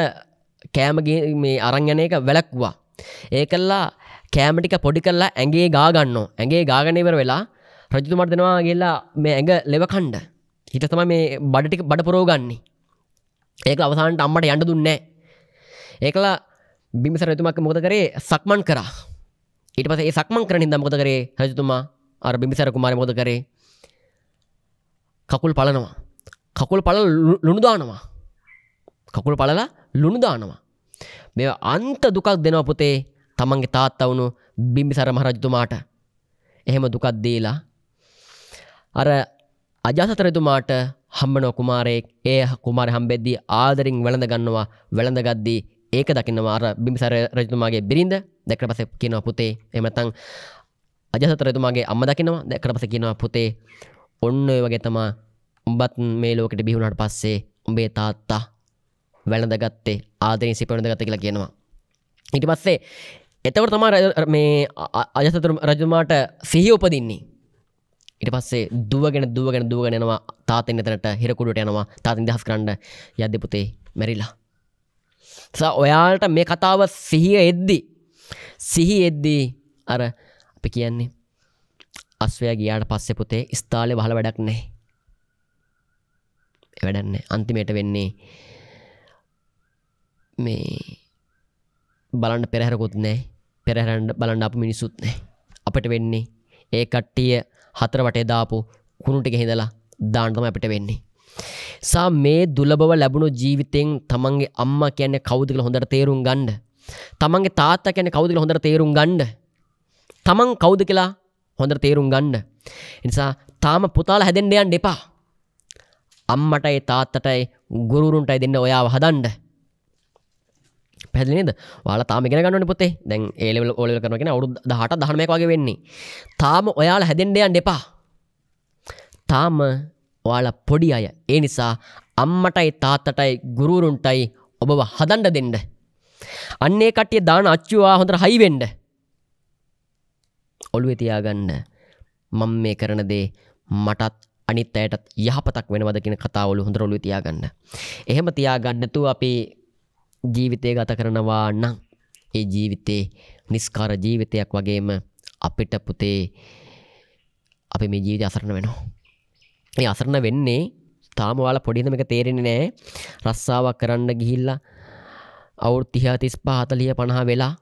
කෑම මේ අරංගන එක වැලක්වා. ඒ කල්ලා කෑමටික පොඩි කරලා ඇගේ ගාගන්න ඇගේ ගාගනයවර වෙලා රජතුමර්දනවා කියලා මේ ඇඟ ලෙවකණ්ඩ හිත තම මේ බඩටික බඩ පුරෝගන්නේ ඒක අවසාන්ට අම්මට යන්න දුන්නේ ඒකලා බිමිසරතුමක් මොද කරේ සක්මන් කරා ඉට පසේ සක්මන් කරන ඉදම් මොද කරේ රජතුමා අර බිමිසර කුමාර මොද කරේ කකුල් පලනවා කකුල් පල ලුණුදානවා කකුල් පලලා ලුණුදානවා මෙ අන්ත දුකක් දෙනවා පුතේ තමන්ගේ තාත්තවුණු බිම්බිසර මහරජතුමාට එහෙම දුකක් දේලා අර අජාසතරතුමාට හම්බනෝ කුමාරයෙක් ඒ කුමාර හම්බෙද්දී ආදරින් වැළඳ ගන්නවා වැළඳගද්දී ඒක දකින්නවා අර බිමිසර රජතුමාගේ බිරිඳ දැකට පස කියනවා පුතේ එමතං අජසතරතුමාගේ අම්ම දකිනවා දැකට පස කියනවා පුතේ ඔන්න ඔය වගේ තමා උඹත් මේ ලෝකට බිහුණට පස්සේ උඹේ තාත්තා වැළඳගත්තේ ආදරින් සිපරඳගත කියලා කියනවා. ඉටි පස්සේ එතවට තමා මේ අජසතර රජමාට සිහි උපදින්නේ ඉට පස්සේ දුවගෙන දුවගෙන දුවගෙන යනවා තාතෙන් එතනට හිරකුඩට යනවා තාතින් දහස් කරන්න යද්‍යපුතේ මැරිලා. සා ඔයාලට මේ කතාව සිහිය එද්දි සිහි එද්දී අර අපි කියන්නේ අස්වය ගියාට පස්සෙ පුතේ ස්ථාලය බහල වැඩක් නෑ. වැඩන්නේ අන්තිමයට වෙන්නේ මේ බලන්න පෙරහරකුත් නෑ පෙරහරන්න බලන්න අප මිනිසුත් නෑ අපට වෙන්නේ ඒ කට්ටිය හතරවටේ දාපු කුණුට ගෙහිදලා දාන්ටම අපිට වෙන්නේ. සා මේ දුලබව ලැබුණු ජීවිතයෙන් තමන්ගේ අම්මා කියන්නේ කෞදිකල හොඳට තේරුම් ගණ්ඩ. තමන්ගේ තාත්තා කියැන කෞදිල හොඳට තේරුම් ගණ්ඩ. තමන් කෞද කියලා හොඳට තේරුම් ගණ්ඩ. නිසා තාම පුතාල හැදෙන්ඩයන් දෙපා. අම්මටයි තාත්තටයි ගුරුරුන්ටයි දෙන්න ඔයාව හදන්ඩ. පැදිනිද වාල තාමගෙන ගන්න පොතේ දැන් ඒලෙවල් ඕලල් කරනගෙන අවුදු හට දහනමයක්ගේ වෙන්නේ තාම ඔයාල හැදෙන්ඩයන් එපා තාම ඔයාල පොඩි අය ඒ නිසා අම්මටයි තාත්තටයි ගුරුරුන්ටයි ඔබව හදන්ඩ දෙන්න අන්නේ කට්ටිය දාන අච්චුවා හොඳට හයිවෙන්ඩ ඔළුවෙ තියාගන්න මං මේ කරන දේ මටත් අනිත් අයටත් යහපතක් වෙනවදකින කතාවලු හොඳරොලු තියාගන්න. එහෙම තියාගන්නතු අපි ජීවිතය ගත කරනවා නම් ඒ ජීවිතේ නිස්කාර ජීවිතයක් වගේම අපිට පුතේ අපි මේ ජීවිත අසරණ වෙනවා. ඒ අසරණ වෙන්නේ තාම වාල පොඩිහම එක තේරෙන නෑ රස්සාවක් කරන්න ගිහිල්ලා අවුත් තිහා තිස් පහතලිය පණහා වෙලා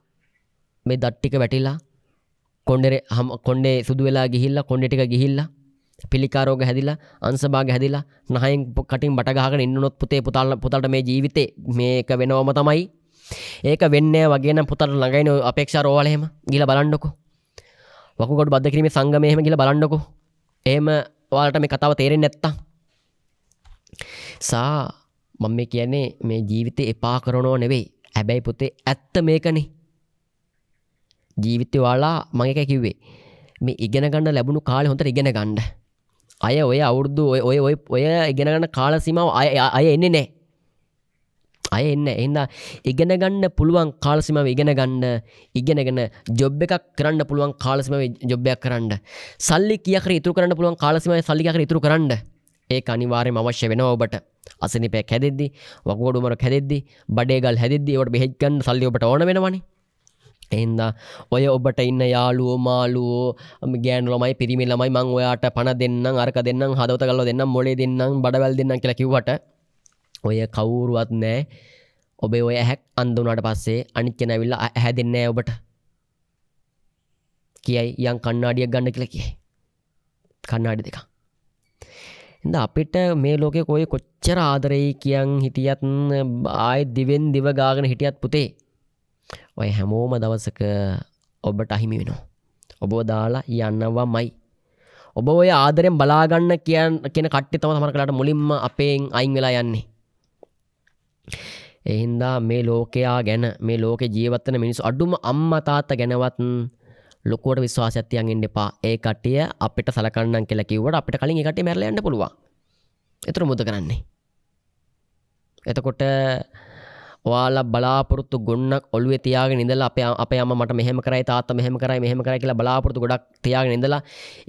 මේ දට්ටික වැටිලා කොන්ඩෙ හම කොන්ඩේ සුදු වෙලා ගිහිල්ලා කොන්ඩෙටික ගිහිල්ලා පිළිකාරෝග හැදිලා අන්සභාග හැදිලා නහයෙන් කටින් බටගහගෙන ඉන්නනොත් පුතේ පුතාල පුතාට මේ ජීවිතේ මේක වෙනවම තමයි ඒක වෙන්නේ වගේන පුතට ළඟයින අපේක්ෂා රෝවලහෙම ගිල බලන්නකො වකුගොඩ බද්ධ කිරීම සංගමයහෙම ගිල බලන්නකො එහෙම වාලට මේ කතාව තේරෙන් නැත්තා සා මම මේ කියන්නේ මේ ජීවිතය එපා කරනෝ නෙවෙයි හැබැයි පුතේ ඇත්ත මේකනේ ජීවිතය වාලා මගේක කිව්වේ මේ ඉගෙන ගන්න ලැබුණු කාලෙ හොඳට ඉගෙන ගන්න අය ඔය අවුරුදු ඔය ඔය ඔය ඉගෙනගන්න කාලසිමාව අය අය එන්නේ නෑ අය එන්න එන්න ඉගෙන ගන්න පුළුවන් කාලසිමාව ඉගෙන ගන්න ඉගෙනගෙන ජොබ් එකක් කරන්න පුළුවන් කාලසිමාව ජොබ්යක් කරන්න සල්ලි කියකර ඉතුර කරන්න පුළුවන් කාලසිමාව සල්ලිකර ඉතුර කරන්න ඒ අනිවාරයම අවශ්‍ය වෙන ඔබට අසනිපය හැදෙද්දි වකෝඩුමර හැදෙද්දි බඩේගල් හැදදි ඔට බෙහෙක්ගන්න සල්ලි ඔබට ඕන වෙනවන්නේ එහින්ද ඔය ඔබට ඉන්න යාලුවෝ මාලුවෝ ගෑන් ලොමයි පිරිමි ළමයි මං ඔයාට පණ දෙන්නම් අරක දෙන්නම් හදවත කල්ල දෙන්නම් මොලේ දෙන්නම් බඩවැල් දෙන්නම් කියලා කිව්වට ඔය කවුරුවත් නෑ ඔබේ ඔය ඇහැක් අන්දුනාට පස්සේ අනිත් කෙනවිල්ලා ඇහැ දෙන්නේ ඔබට කියයි යම් කන්නාඩියක් ගන්න කියලා කියයි කන්නාඩි දෙක එඳ අපිට මේ ලෝකෙ කොයි කොච්චර ආදරෙයි කියන් හිටියත් ආයෙත් දිවෙන් දිව ගාගෙන හිටියත් පුතේ ඔය හැමෝම දවසක ඔබට අහිමි වෙනවා. ඔබෝ දාලා යන්නවා මයි. ඔබ ඔය ආදරෙන් බලාගන්න කියන් කියෙන කට්ටි තම තමරකට මුලින්ම අපේෙන් අයින් වෙලා යන්නේ. එහින්දා මේ ලෝකයා ගැන මේ ලෝක ජීවත්තන මිනිස් අඩුම අම්මතාත්ත ගැනවත් ලොකුවට විශ්වාසයක්තියන් ඉන්න එපා ඒ කටිය අපිට සලකන්නන් කෙල කිවට අපිට කලින් එකට මැරලයන්න පුළුවන් එතුර මුද කරන්නේ. එතකොට ඔයාලා බලාපොරොත්තු ගොන්නක් ඔල්ුවේ තියාගෙන ඉඳලා අපේ අපේ අම්මා මට මෙහෙම කරයි තාත්තා මෙහෙම කරයි මෙහෙම කරයි කියලා බලාපොරොත්තු ගොඩක් තියාගෙන ඉඳලා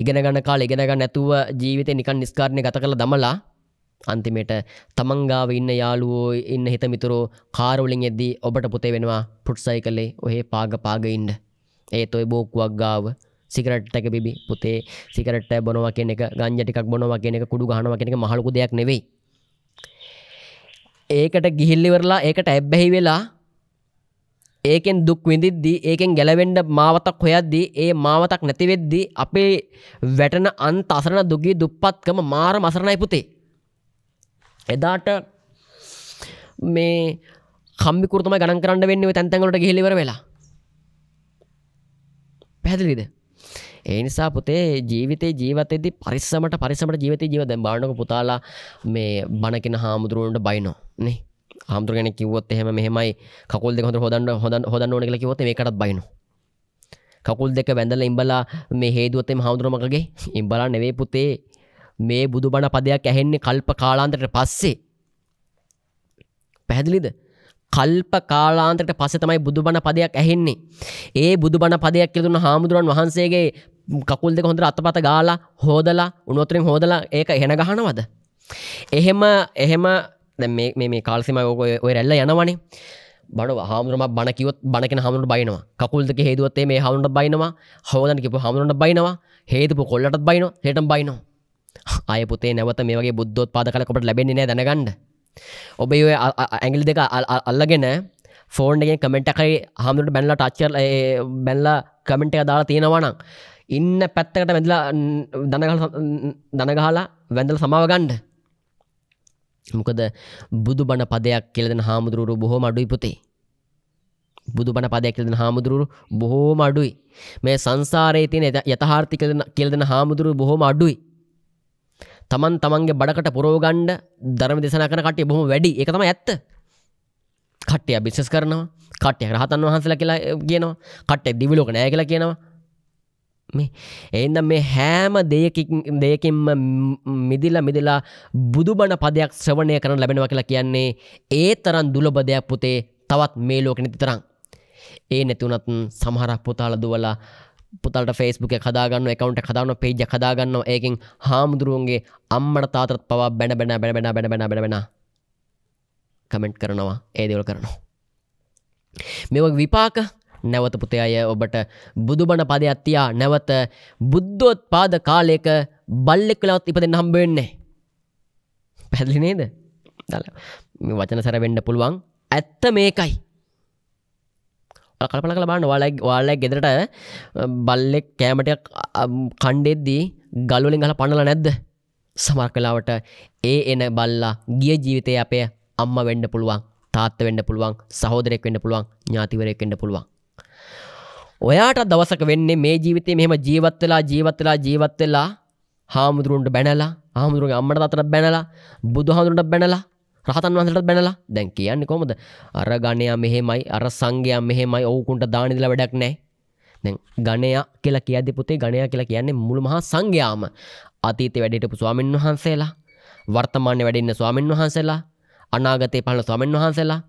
ඉගෙන ගන්න කාලේ ඉගෙන ගන්න නැතුව ජීවිතේ නිකන් නිස්කාරණේ ගත කරලා දමලා අන්තිමට තමංගාව ඉන්න යාළුවෝ ඉන්න හිතමිතුරෝ කාරවලින් එද්දී ඔබට පුතේ වෙනවා පුට්සයි කලේ ඔහේ පාග පාගඉන්න ඒත් ඔය බෝක්කුවක් ගාව සිකරට්ටක බිබි පුතේ සිකරට බොනවා කෙනෙක ගංජටිකක් බොනවා කෙනෙක කුඩු ගහනවා කෙනෙක මහලකු දෙයක් නෙවෙයි ඒකට ගිහිල්ලිවරලා ඒකට ඇබ්බැහි වෙලා ඒකෙන් දුක් විඳිද්දී ඒකෙන් ගැලවෙන්ඩ මාවතක් හොයද්දී ඒ මාවතක් නැතිවෙද්දී අපේ වැටන අන්ත අසරණ දුගී දුප්පත්කම මාර මසරණයි පුතේ. එදාට මේ කම්ිකුරම ගණන් කරන්න වෙන්න තැන්තැන්ගලට ගහිලිවර වෙලා පැහැදිලිද ඒ නිසා පුතේ ජීවිතේ ජීවතෙදි පරිස්සමට පරිසමට ජීවිත ජීව දැ බානක පුතාලා මේ බණකෙන හාමුදුරුවන්ට බයිනෝ නේ හාමුදුරගෙන කිවොත් එහෙම මෙහෙමයි කකුල් දෙ හොඳ හොදන්න හොඳ හොදන්න ඕන කියලා කිවොත් මේකටත් බයිනවා කකුල් දෙක වැඳල ඉම්බලා මේ හේදුවත්තෙම හාමුදුරමකගේ ඉම්බලා නෙවේ පුතේ මේ බුදු බණ පදයක් ඇහෙන්නේ කල්ප කාලාන්තට පස්සේ පැහැදිලිද කල්ප කාලාන්තට පස්ස තමයි බුදු බණ පදයක් ඇහෙන්නේ ඒ බුදු බණ පදයක් කියෙතුන හාමුදුරන් වහන්සේගේ කකුල් දෙක හොඳ අතපත ගාලා හෝදලා උනොතරින් හෝදලා ඒක හෙන ගහනවද එහෙම එහෙම මේ කාල්සිම ෝක ඔය රැල්ල යනවනේ බඩ හාමුදුරම බණකිවත් බණකෙන හමුට බයිනවා කකුල්දක හේදුවත්තේ මේ හමුට බයිනවා හෝදන කිප හමුරට බයිනවා හේතුපු කොල්ලට බයින හෙට බයිනවා අයපුතේ නැවත මේගේ බුද්ධොත් පාද කලකොට ලැබෙන්නේ නෑ දැනගන්න ඔබේ ඔය ඇගිලි දෙක අල්ලගෙන ෆෝර්න් එකෙන් කමෙන්ට් එකයි හමුදුරට බැන්ලට අච්චර බැන්ලා කමෙන්ට් එක දාලා තියෙනවනම් ඉන්න පැත්තකට වැඳලා දනගහලා වැඳල සමාවගණ්ඩ මොකද බුදු බණ පදයක් කෙලෙන හාමුදුරුවරු බොහෝ මඩුයි පුතේ බුදු බණ පදයක් කෙලෙන හාමුදුරුවරු බොහෝ මඩුයි මේ සංසාරයේ තියෙන යථාර්ථික කෙලෙන හාමුදුරුවරු බොහෝම අඩුයි තමන් තමන්ගේ බඩකට පුරෝගණ්ඩ ධර්ම දෙසනා කරන කටය බොහොම වැඩි එක තමයි ඇත්ත කට්ටය බිස්සස් කරනවා කට්ටය රහතන් වහන්සලා කියලා කියනවා කට්ටෙක් දිවිලෝක නෑ කියලා කියනවා එන්න මේ හෑම දෙයකින් දෙයකින්ම මිදිල මිදිලා බුදුබණ පදයක් ශ්‍රවණය කරන ලැබෙනව කියලා කියන්නේ ඒ තරන් දුලබ දෙයක් පුතේ තවත් මේ ලෝක නැති තරම්. ඒ නැතිවනත් සමහරක් පුතාල දුවලා පුතලට ෆෙස්බුක කදාගන්න එකකවන්ට කදාවන පේජ කදාගන්න ඒකින් හාමුදුරුවන්ගේ අම්මට තාතරත් පවා බැන බැන බැන බැන බැන බැන බැන කමෙන්ට් කරනවා ඒදවල් කරනවා. මෙව විපාක නැවත පුතේ අය ඔබට බුදුබණ පද අත්තියා නැවත බුද්ධොත් පාද කාලයක බල්ලෙක් කලවත් ඉපදෙන් හම්බවෙන්නේ. පැදලි නේද වචන සැරවෙන්න පුළුවන් ඇත්ත මේකයි. කල්පන කළ බන්න වාලක් වාලක් ගෙදරට බල්ලෙක් කෑමටයක් කණ්ඩෙද්දී ගල්වලින් හල පණල නැද්ද සමර් කලාවට ඒ එන බල්ලා ගිය ජීවිතය අපේ අම්ම වෙන්න පුළුවන් තාත්ත වෙන්න පුළුවන් සහෝදරෙක් වෙන්න පුළුවන් ඥාතිවරයෙක් වෙන්න පුළුවන් ඔයාට දවසක වෙන්නේ මේ ජීවිතේ මෙහෙම ජීවත් වෙලා ජීවත් වෙලා ජීවත් වෙලා හාමුදුරුවන්ට බැනලා හාමුදුරුවන්ගේ අම්මට තාත්තට බැනලා බුදුහාමුදුරුවන්ට බැනලා රහතන් වහන්සේට බැනලා දැන් කියන්නේ කොහොමද අර ගණයා මෙහෙමයි අර සංඝයා මෙහෙමයි ඔවුකුන්ට දාන දෙලා වැඩක් නැහැ දැන් ගණයා කියලා කියද්දි පුතේ ගණයා කියලා කියන්නේ මුළු මහා සංඝයාම අතීතේ වැඩ හිටපු ස්වාමීන් වහන්සේලා වර්තමානයේ වැඩ ඉන්න ස්වාමීන් වහන්සේලා අනාගතේ පහළ ස්වාමීන් වහන්සේලා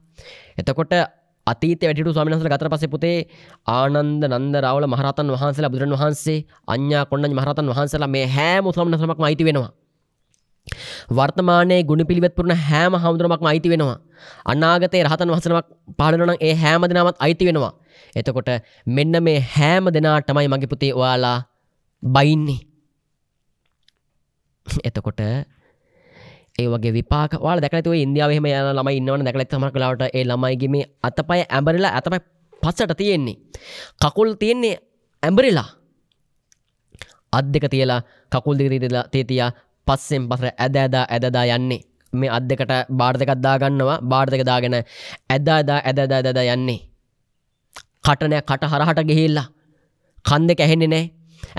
එතකොට අතීත වැටිටු ස්වාමිනහසල ගතර පසේ පුතේ ආනන්ද නන්ද රාවල මහරතන් වහන්සේලා බුදුරන් වහන්සේ අඤ්ඤා කොණ්ඩඤ්ඤ මහරතන් වහන්සේලා මේ හැම ස්වාමිනහසලක්ම අයිති වෙනවා. වර්තමානයේ ගුණ පිළිවෙත් පුරන හැම හාමුදුරුවමක්ම අයිති වෙනවා. අනාගතයේ රහතන් වහන්සේනමක් පහළ වෙනවා නම් ඒ හැම දෙනාමත් අයිති වෙනවා. එතකොට මෙන්න මේ හැම දෙනා තමයි මගේ පුතේ ඔයාලා බයින්නේ. එතකොට ඒවගේ විපාක වාල දැකලතුව ඉන්දියාවහම යන ළම ඉන්නවන දැකලත් හම කලාට ඒ ළමයිගේ මේ අතපය ඇඹරිලා ඇතපයි පස්සට තියෙන්නේ. කකුල් තියෙන්නේ ඇඹරිලා අත් දෙක තියලා කකුල් දෙකරිලා තේතියා පස්සෙන් පසර ඇදෑදා ඇදදා යන්නේ මේ අත් දෙකට බාර්ධකත්දා ගන්නවා බාර්ධක දාගෙන ඇදාදා ඇදදා දද යන්නේ. කටනෑ කට හරහට ගෙහිල්ලා කන්ද කැහෙන්නේ නෑ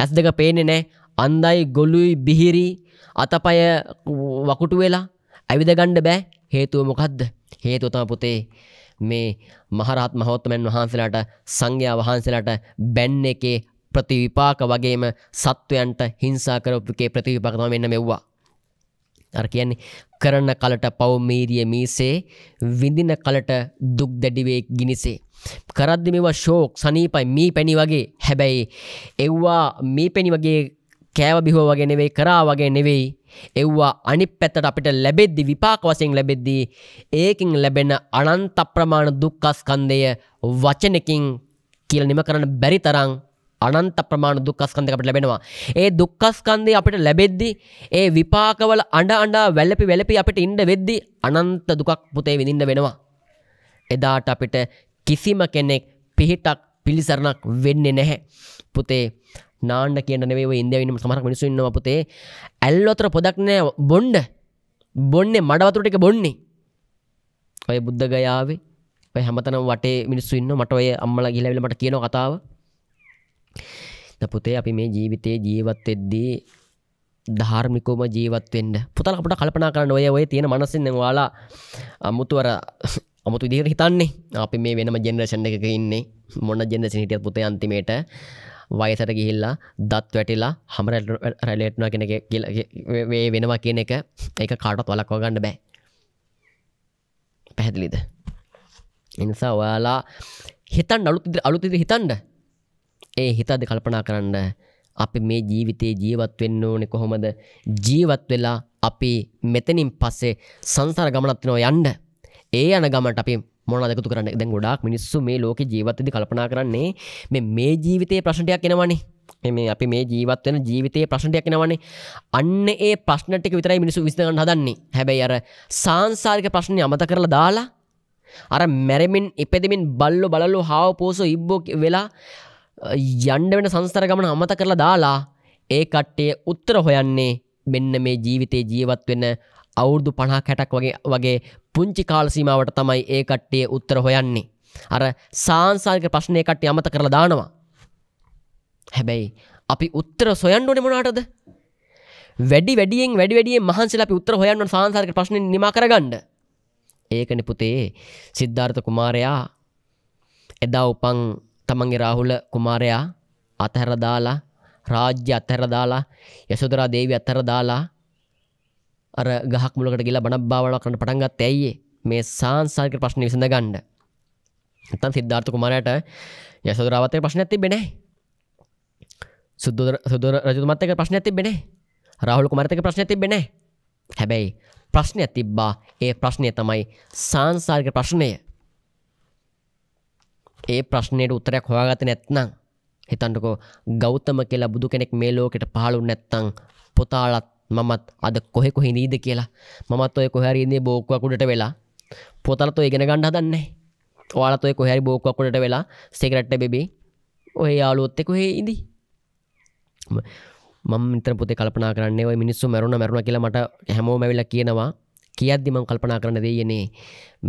ඇස් දෙක පේනෙ නෑ අන්දයි ගොල්ලුයි බිහිරි අතපය වකුටු වෙලා ඇවිද ගණ්ඩ බෑ හේතුව මොකක්ද හේතුතම පුතේ මේ මහරත් මහෝත්තමැන් වහන්සේලාට සංඝයා වහන්සේලාට බැන්න එකේ ප්‍රතිවිපාක වගේම සත්වයන්ට හිංසා කරපුකේ ප්‍රතිවිපාක තමයි මෙන්න මෙව්වා. අර කියන්නේ කරන කලට පවමීරිය මීසේ විඳින කලට දුක් දැඩිවේ ගිනිසේ. කරද්දි මේවා ශෝක් සනීපයි මී පැණි වගේ හැබැයි එව්වා මේ පැණි වගේ කෑව බිහෝ වගේ නෙවෙයි කරා වගේ නෙවෙයි එව්වා අනිත් පැත්තට අපිට ලැබෙද්දි විපාක වශයෙන් ලැබෙද්දී ඒකින් ලැබෙන අනන්ත ප්‍රමාණ දුක්ඛස්කන්ධය වචනකින් කියලා නිම කරන්න බැරි තරම් අනන්ත ප්‍රමාණ දුක්ඛස්කන්ධයක් අපිට ලැබෙනවා. ඒ දුක්ඛස්කන්ධය අපිට ලැබෙද්දි ඒ විපාකවල අඬ අඬ වැළපි වැළපි අපිට ඉන්න වෙද්දි අනන්ත දුකක් පුතේ විඳින්න වෙනවා. එදාට අපිට කිසිම කෙනෙක් පිහිටක් පිළිසරණක් වෙන්නේ නැහැ. පුතේ නාන්ඩ කියන්නනේ ඉන්දවීම සමහක් මිනිසුන්න අපතේ ඇල්ලොතර පොදක්නය බොන්්ඩ බොන්නේ මඩවතුරටික බොන්නේ ඔය බුද්ධගයාවේ ඔය හැමතන වටේ මිනිස්සු ඉන්න මට ඔය අම්මල ගිලවිලමට කියන කතාව පුතේ අපි මේ ජීවිතයේ ජීවත් එද්දී ධාර්මිකෝම ජීවත්වෙන්න්න පුතල අපට කල්පනා කරන්න ඔය ඔය තියෙන මනසින්න වාලා අමුතුවර අමුතු දිර හිතන්නේ අපි මේ වෙනම ජෙනරෂන් එක ඉන්නේ මොන්න ජෙනසිහිටිය පුතේ අන්තිමේට වයසට ගිහිල්ලා දත් වැටිලා හම රැලේට්න කෙන වේ වෙනවා කියන එක එක කාටත් වලක්වා ගන්න බෑ පැහැදිලිද එනිසා ඔයාලා හිතන් අලුත් අලුතිද හිතන්ඩ ඒ හිතාද කල්පනා කරන්න අපි මේ ජීවිතයේ ජීවත් වෙන්න ඕනෙ කොහොමද ජීවත් වෙලා අපි මෙතනින් පස්සේ සංසාර ගමනත්වනෝ යන්ඩ ඒ යන ගමට අපි මොනදකතු කරන්න දැ ගොඩක් මිනිස්සු මේ ලෝක ජීවතදි කල්පනා කරන්නේ මේ ජීවිතය ප්‍රශ්ටයක් එෙනවන්නේ මේ අපි මේ ජීවත්වෙන ජීවිතය ප්‍රශ්ටයක් එෙනවන්නේ අන්න ඒ ප්‍රශ්නටක විතරයි මිනිසු විස්තගන්න හදන්නේ හැබැයි අර සංසාරික ප්‍රශ්නය අමත කරලා දාලා අර මැරමින් එපෙදමින් බල්ලො බලලු හාව පෝසෝ ඉබ්බෝ වෙලා යන්ඩ වෙන සංස්තර ගමන අමත කරලා දාලා ඒ කට්ටේ උත්තර හොයන්නේ මෙන්න මේ ජීවිතේ ජීවත් වෙන අවුරුදු පණහා කැටක් වගේ වගේ පුංචි කාලසීමාවට තමයි ඒ කට්ටිය උත්තර හොයන්නේ. අර සාංසාල්ක ප්‍රශ්නය කට්ටි අමත කරලා දානවා. හැබැයි අපි උත්තර සොයන් ඕනෙ මොනාටද වැඩි වැඩියෙන් වැඩි වැඩියෙන් මහන්සිලා අපි උත්තර හොයන්න සාංසාරික ප්‍රශ්න නිමා කරගන්න. ඒකනේ පුතේ සිද්ධාර්ථ කුමාරයා එදා උපන් තමන්ගේ රාහුල කුමාරයා අතහැර දාලා රාජ්‍ය අතහැර දාලා යසෝදරා දේවිය අතහැර දාලා අර ගහක් මුලකට කියලා බණ භාවනා කරන්න පටන්ගත් ඇයියේ මේ සාංසාර්ක ප්‍රශ්න විසඳ ගණ්ඩ එතන් සිද්ධාර්ථ කුමාරයට යසදුරාවතය ප්‍රශ්න ඇති බෙනේ සුද්දුර සුදුර රජතුමත්තක ප්‍රශ්න ඇති බෙනේ රහුල කුමරතක ප්‍රශ්න ඇති බෙනේ හැබැයි ප්‍රශ්නය තිබ්බා ඒ ප්‍රශ්නය තමයි සංසාර්ක ප්‍රශ්නය ඒ ප්‍රශ්නයට උත්තරයක් හොයාගත නැත්නම් හිතන්නකෝ ගෞතම කියලා බුදු කෙනෙක් මේ ලෝකෙට පහළු නැත්තං පොතාලත් මමත් අද කොහෙ කොහිදීද කියලා මත් ඔය කොහැරන්නේ බෝක්වකුඩට වෙලා පොතලතු ඉගෙන ගණ්ඩ දන්නේ ඔයාලතුය කොහැරි බෝක්වකුඩට වෙලා සෙකරට්ට බෙබේ ඔය යාලුවොත්තෙ කොහේ ඉදි මන්ත්‍ර පුත කල්පනා කරන්නේ ඔය මිනිස්සු මැරුණ මැරුණ කියලා මට හැමෝ මැවිල කියනවා කියද්දිමං කල්පනා කරන දෙයනේ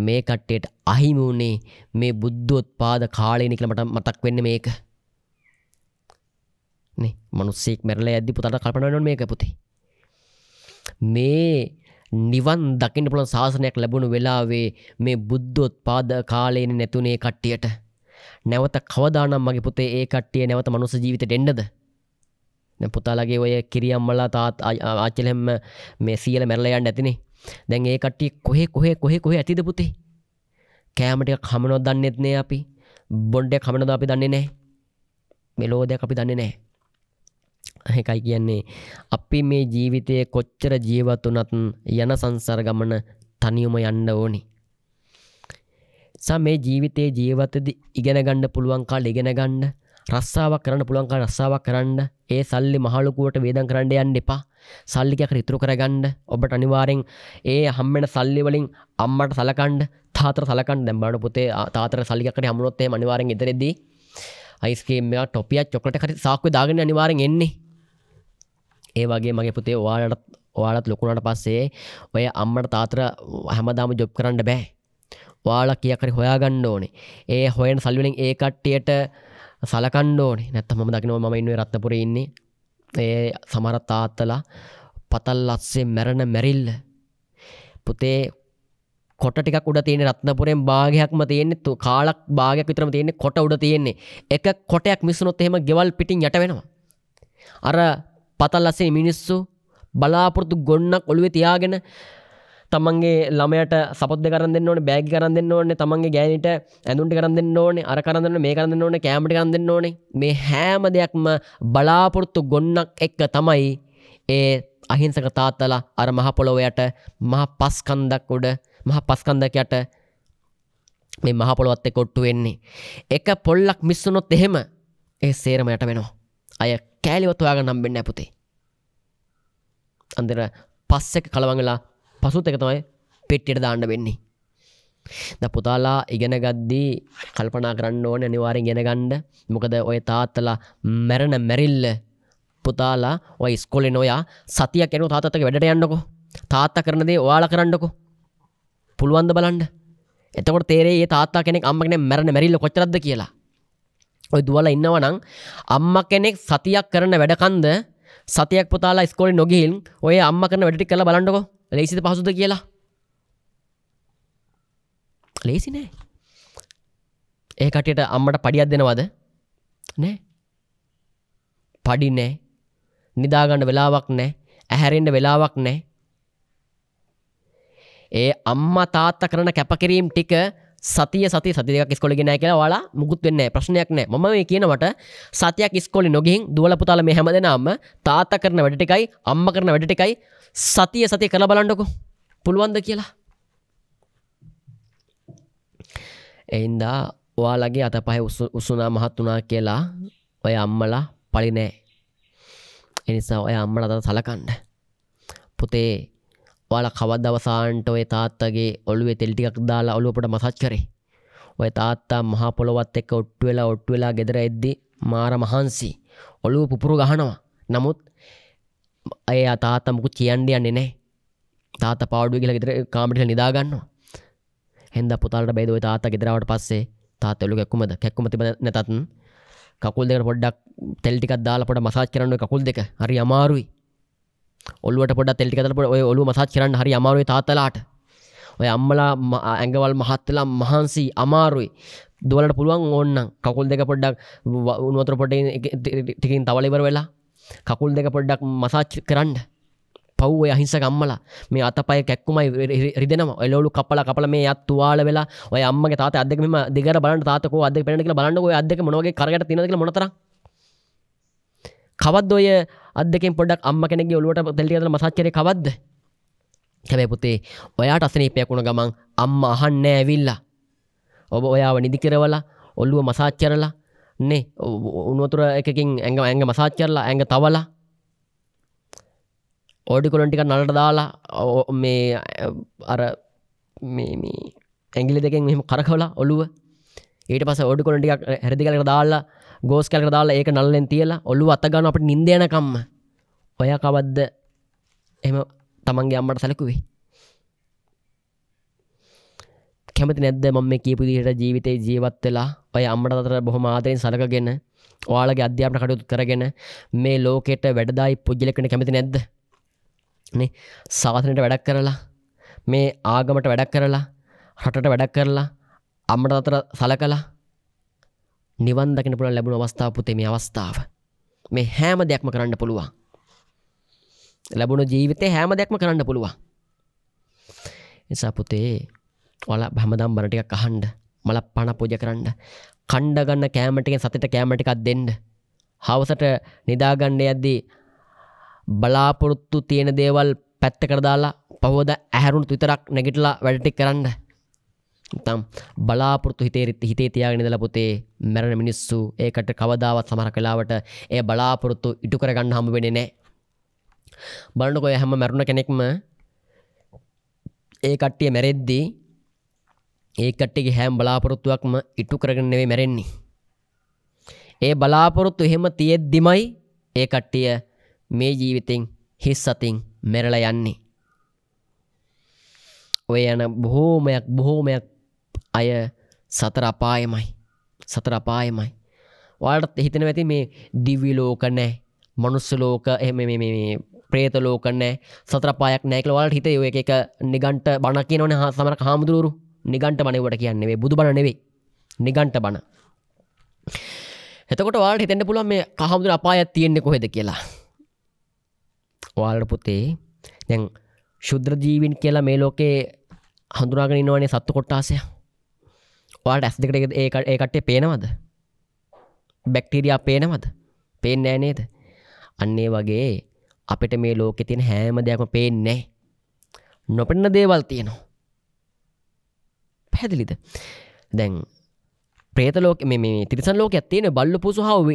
මේ කට්ටේට අහිමුණේ මේ බුද්ධොත් පාද කාලයනිකල මට මතක් වෙන්න මේක මනුස්සෙක් මැරල ඇදදි පුතට කල්පනවන මේක පුතේ මේ නිවන් දකින්න පුළන් ශාසනයක් ලැබුණු වෙලාවේ මේ බුද්ධොත් පාද කාලයෙන් නැතුනේ කට්ටියට නැවත කවදානම් මගේ පුතේ ඒ කට්ටිය නැවත මනුස ජීවිත ඩෙන්ඩද පුතාලගේ ඔය කිරියම්මලා තාත් ආචලෙම් මේ සියල මැරලයන් ඇතිනේ දැන් ඒ කට්ටිය කොහෙ කොහෙ කොහෙ කොහෙ ඇතිද පුතේ කෑමටික කමනොත් දන්නෙත්නේ අපි බොන්්ඩ කමනද අපි දන්නේ නෑ මෙලෝදයක් අපි දන්නේ නෑ එකයි කියන්නේ අපි මේ ජීවිතය කොච්චර ජීවත් වනත් යන සංසර ගමන තනියුම යන්න ඕනි. සමේ ජීවිතයේ ජීවතද ඉගෙන ගණ්ඩ පුළුවන්කාල් ඉගෙන ගණ්ඩ රස්සාාවක් කරන්න පුළුවන්කා රස්සාාවක් කරන්න ඒ සල්ලි මහලුකුවට වේදන් කරන්න යන්න එපා සල්ලිකයක් රිතුරු කරගන්න ඔබට අනිවාරෙන් ඒ හම්මෙන සල්ලිවලින් අම්මට සලකන්ඩ තාතර සලකන් දැම්බාට පොතේ තාතර සල්ලිකට හමුණොත්තේ මනිවාරෙන් ඉතරෙදී අයිස්කේමයා ටොපිය චොකට කරි සාක්ව දාගෙන අනිවාරෙන් එන්නේ ඒ වගේ මගේ පුතේ ඔයාලට ඔයාලත් ලොකුණට පස්සේ ඔය අම්මට තාතර හැමදාම ජොබ් කරන්න බෑ වාල කියකරි හොයාගන්න ඕනේ ඒ හොයන් සල්වලින් ඒ කට්ටියට සලකන්න ඕනේ නැත්තම දකිනව ම ඉන්න රත්තපුර ඉන්නේ ඒ සමරත් තාත්තලා පතල් ලස්සේ මැරණ මැරිල්ල පුතේ කොට ටික උඩ තියෙන රත්නපුරෙන් භාගයක්ම තියෙන්නේ තු කාලක් භාගයක් විතරම තියෙන්නේ කොට උඩ තියෙන්නේ එක කොටයක් මිසුනොත් එහෙම ගෙවල් පිටින් යට වෙනවා අර පතල්ලස්සේ මිනිස්සු බලාපොරතු ගොන්නක් ඔළුවේ තියාගෙන තමන්ගේ ළමයට සපද කරන්න ඕන බෑග කරන්න දෙන්න ඕන තමන්ගේ ගෑනට ඇඳුන්ට කරන්න දෙන්න ඕනේ අර කරන්න මේ කරන්න ඕන කෑමට කරන්න දෙන්න ඕනේ මේ හෑම දෙයක්ම බලාපොරොත්තු ගොන්නක් එක්ක තමයි ඒ අහිංසක තාත්තලා අර මහපොළොවයට මහ පස්කන්දක් උඩ මහ පස්කන්දකයට මේ මහපොළොවත් එක්ක ඔට්ටු වෙන්නේ එක පොල්ලක් මිස්සුනොත් එහෙම ඒ සේරම යට වෙනවා අය කෑලිවත්තුයාග නම්බෙන්න ඇපුතේ අන්දර පස්සෙක කළවංගලා පසුත් එක තමයි පෙට්ටිට දාන්න වෙන්නේ ද පුතාලා ඉගෙන ගද්දී කල්පනා කරන්න ඕන අනිවාරෙන් ගෙන ගණ්ඩ මොකද ඔය තාත්තලා මැරණ මැරිල්ල පුතාලා ඔය ස්කොලි නොයා සතිය කෙනු තාතක වැඩට යන්නකො තාත්තා කරනදේ වාල කරන්නකො පුළුවන්ද බලන්ඩ එතකොට තේරේ තාත්තා කෙනෙක් අම්මගෙන මැරණ මැරිල්ල කොචරද කියලා ඔය දුවල ඉන්නවනං අම්ම කෙනෙක් සතියක් කරන වැඩකන්ද සතියක් පොතාලා ස්කෝලි නොගිහිල් ඔය අම්ම කරන වැඩටි කළ බලන්නකො ලේසිද පහසුද කියලා ලේසි නෑ ඒ කටයට අම්මට පඩියක් දෙනවද නෑ පඩි නෑ නිදාගන්න වෙලාවක් නෑ ඇහැරෙන්ට වෙලාවක් නෑ ඒ අම්මා තාත්තා කරන කැපකිරීම් ටික සතිය සති සතික ස්කොලිගෙන කියලා වාලා මුකුත් වෙන්න ප්‍රශ්නයක් නෑ මම මේ කියනවට සතියක් ස්කොලි නොගිහින් දුවල පුතාල මේ හැමදෙනම තාත්ත කරන වැඩටිකයි අම්ම කරන වැඩටිකයි සතිය සතිය කළ බලන්නකො පුළුවන්ද කියලා එයින්දා ඔයාලගේ අත පහ උසුනා මහත් වනා කියලා ඔය අම්මලා පලි නෑ එනිසා ඔය අම්මල අත සලකන්න පුතේ ඔයාල කවදවසාන්ට ඔය තාත්තගේ ඔළුවේ තෙල්ටිකක් දාලා ඔලුවපට මසච් කරේ ඔය තාත්තා මහා පොළොවත් එක්ක ඔට්ටු වෙලා ඔට්ටු වෙලා ගෙදර එද්දි මාර මහන්සි ඔලුව පුපුරු ගහනවා නමුත් අය තාත්තා මුකු කියන්ඩ යන්නේ නෑ තාත පාඩුව කියලා ගෙදර කාමිට නිදාගන්නවා හැද පුතාට බේදව තාත ගෙදරවට පස්සේ තාතලු කැක්කුමද කැක්කුම තිබ නැතත්න් කකුල් දෙක පොඩ්ඩක් තෙල්ටිකක් දාලපට මසාච කරන්න කකුල් දෙක හරි අමාරුයි ඔල්ුවට පොඩ තෙල්ටිකත ඔලු මසාත් කරන්න හරි අමාරුයි තාතලාට ඔය අම්මලා ඇඟවල් මහත්තලා මහන්සි අමාරුයි දුවලට පුළුවන් ඔන්න කකුල් දෙක පොඩ්ඩක් උනුවතර පොඩ ටිකින් තවලිවර වෙලා කකුල් දෙක පොඩ්ඩක් මසාච් කරන්න පව්ව අහිංස ගම්මලා මේ අතපය කැක්කුමයි රිදෙනම එලවලු කපල කපල මේ අත් තුවාල වෙලා ඔය අම්මගේ තාත අදකම දෙගර බලන්න තාතකෝ අද පෙනෙක බලන්නකෝ අදක මොනගේ කරගට තිනක මොනතර කවද්ද ඔය අදක පොඩක් අම්ම කෙනෙ ඔලුවට දැල්ලියද මසාචර කවද හැබැ පුතේ ඔයාට අසනීපයක්ුණ ගමන් අම්ම අහන්න ඇවිල්ලා ඔබ ඔයාව නිදිකරවලා ඔල්ලුව මසාච්චරලා නේ උනුවතුර එකකින් ඇඟ ඇඟ මසාච්චරලා ඇඟ තවලා ඕඩිකොලොන්ටික නලට දාලා මේ අර ඇගිලි දෙකෙන් මෙම කරකවලා ඔලුව ඊට පස ඔඩිකොලොටික් හැදිකලට දාල්ලා ගෝස් කැල්ක දාලා ඒක නල්ලෙන් තියලා ඔල්ලු අතගන්න අපට නින්දයනකම්ම ඔය කවද්ද එම තමන්ගේ අම්මට සැලකුවේ කැමති නැද්ද මම කීපදිහට ජීවිතේ ජීවත් වෙලා ඔය අම්මට අතර බොහොම ආදරෙන් සලකගෙන ඔයාලගේ අධ්‍යාපන කටයුතු කරගෙන මේ ලෝකෙට වැඩදායි පුජ්ජල කෙන කැමති නැද්ද නේ සාසනයට වැඩක් කරලා මේ ආගමට වැඩක් කරලා රටට වැඩක් කරලා අම්මට අතර සලකලා නිවන් දකින පුළ ලැබුණ අවස්ථාව පුතේ මේ අවස්ථාව මේ හෑම දෙයක්ම කරන්න පුළුවන් ලැබුණු ජීවිතේ හෑම දෙයක්ම කරන්න පුළුවන් නිසා පුතේ ඔල බැමදම් බරටික කහන්ඩ මල පණ පූජ කරන්න කණ්ඩගන්න කෑමටිකෙන් සතට කෑමටිකක් දෙන්න හවසට නිදාගණ්ඩ යද්දී බලාපොරොත්තු තියෙන දේවල් පැත්ත කරදාලා පහෝද ඇහැරුණු විතරක් නැගිටලා වැඩටි කරන්න තම් බලාපොරතු හිතේරිත් හිතේ තියාගෙන ඉඳලා පුතේ මැරෙන මිනිස්සු ඒකට කවදාවත් සමහර කලාවට ඒ බලාපොරොත්තු ඉටු කරගන්න හම්බ වෙන්නේ නැහැ. බලන්නකෝ හැම මැරුණ කෙනෙක්ම ඒ කට්ටිය මැරෙද්දී ඒ කට්ටියගේ හැම බලාපොරොත්තුවක්ම ඉටු කරගෙන නෙවෙයි මැරෙන්නේ. ඒ බලාපොරොත්තු එහෙම තියෙද්දිමයි ඒ කට්ටිය මේ ජීවිතෙන් හිස් අතින් මැරලා යන්නේ. ඔය යන බොහෝමයක් බොහෝමයක් අය සතර අපායමයි සතර අපායමයි වාටත් හිතන ඇති මේ දිවි ලෝක නෑ මනුස්ස ලෝක එහම ප්‍රේත ලෝක නෑ සත්‍රපායක් නෑකල වලට හිත යෝ එක නිගන්ට බණ කියනවන හා සමර හාමුදුරුවරු නිගන්ට බනවට කියන්නේ බුදු බණ නෙවේ නිගන්ට බණ එතකොට වාට හිතෙන්න්න පුළුවන් මේ කහමුදුර අපායත් තියෙන්නේ කොහෙද කියලා වාලට පුතේ දැන් ශුද්‍ර ජීවින් කියලා මේ ලෝකේ හඳුරාගෙන ඉන්නවනේ සත්තු කොට්ටාසයක් ඔයාට ඇස් දෙකට ඒකට ඒකටේ පේනවද බැක්ටීරයා පේනවද පේෙන් නෑනේද අන්නේ වගේ අපිට මේ ලෝකෙ තින් හෑම දෙයක්ම පේන්නේ නොපෙන්න දේවල් තියෙනවා පැදිලිද දැන් ප්‍රේත ලෝක මේ තිරිසන් ලෝක ඇත්තියෙන බල්ල පුසු හාව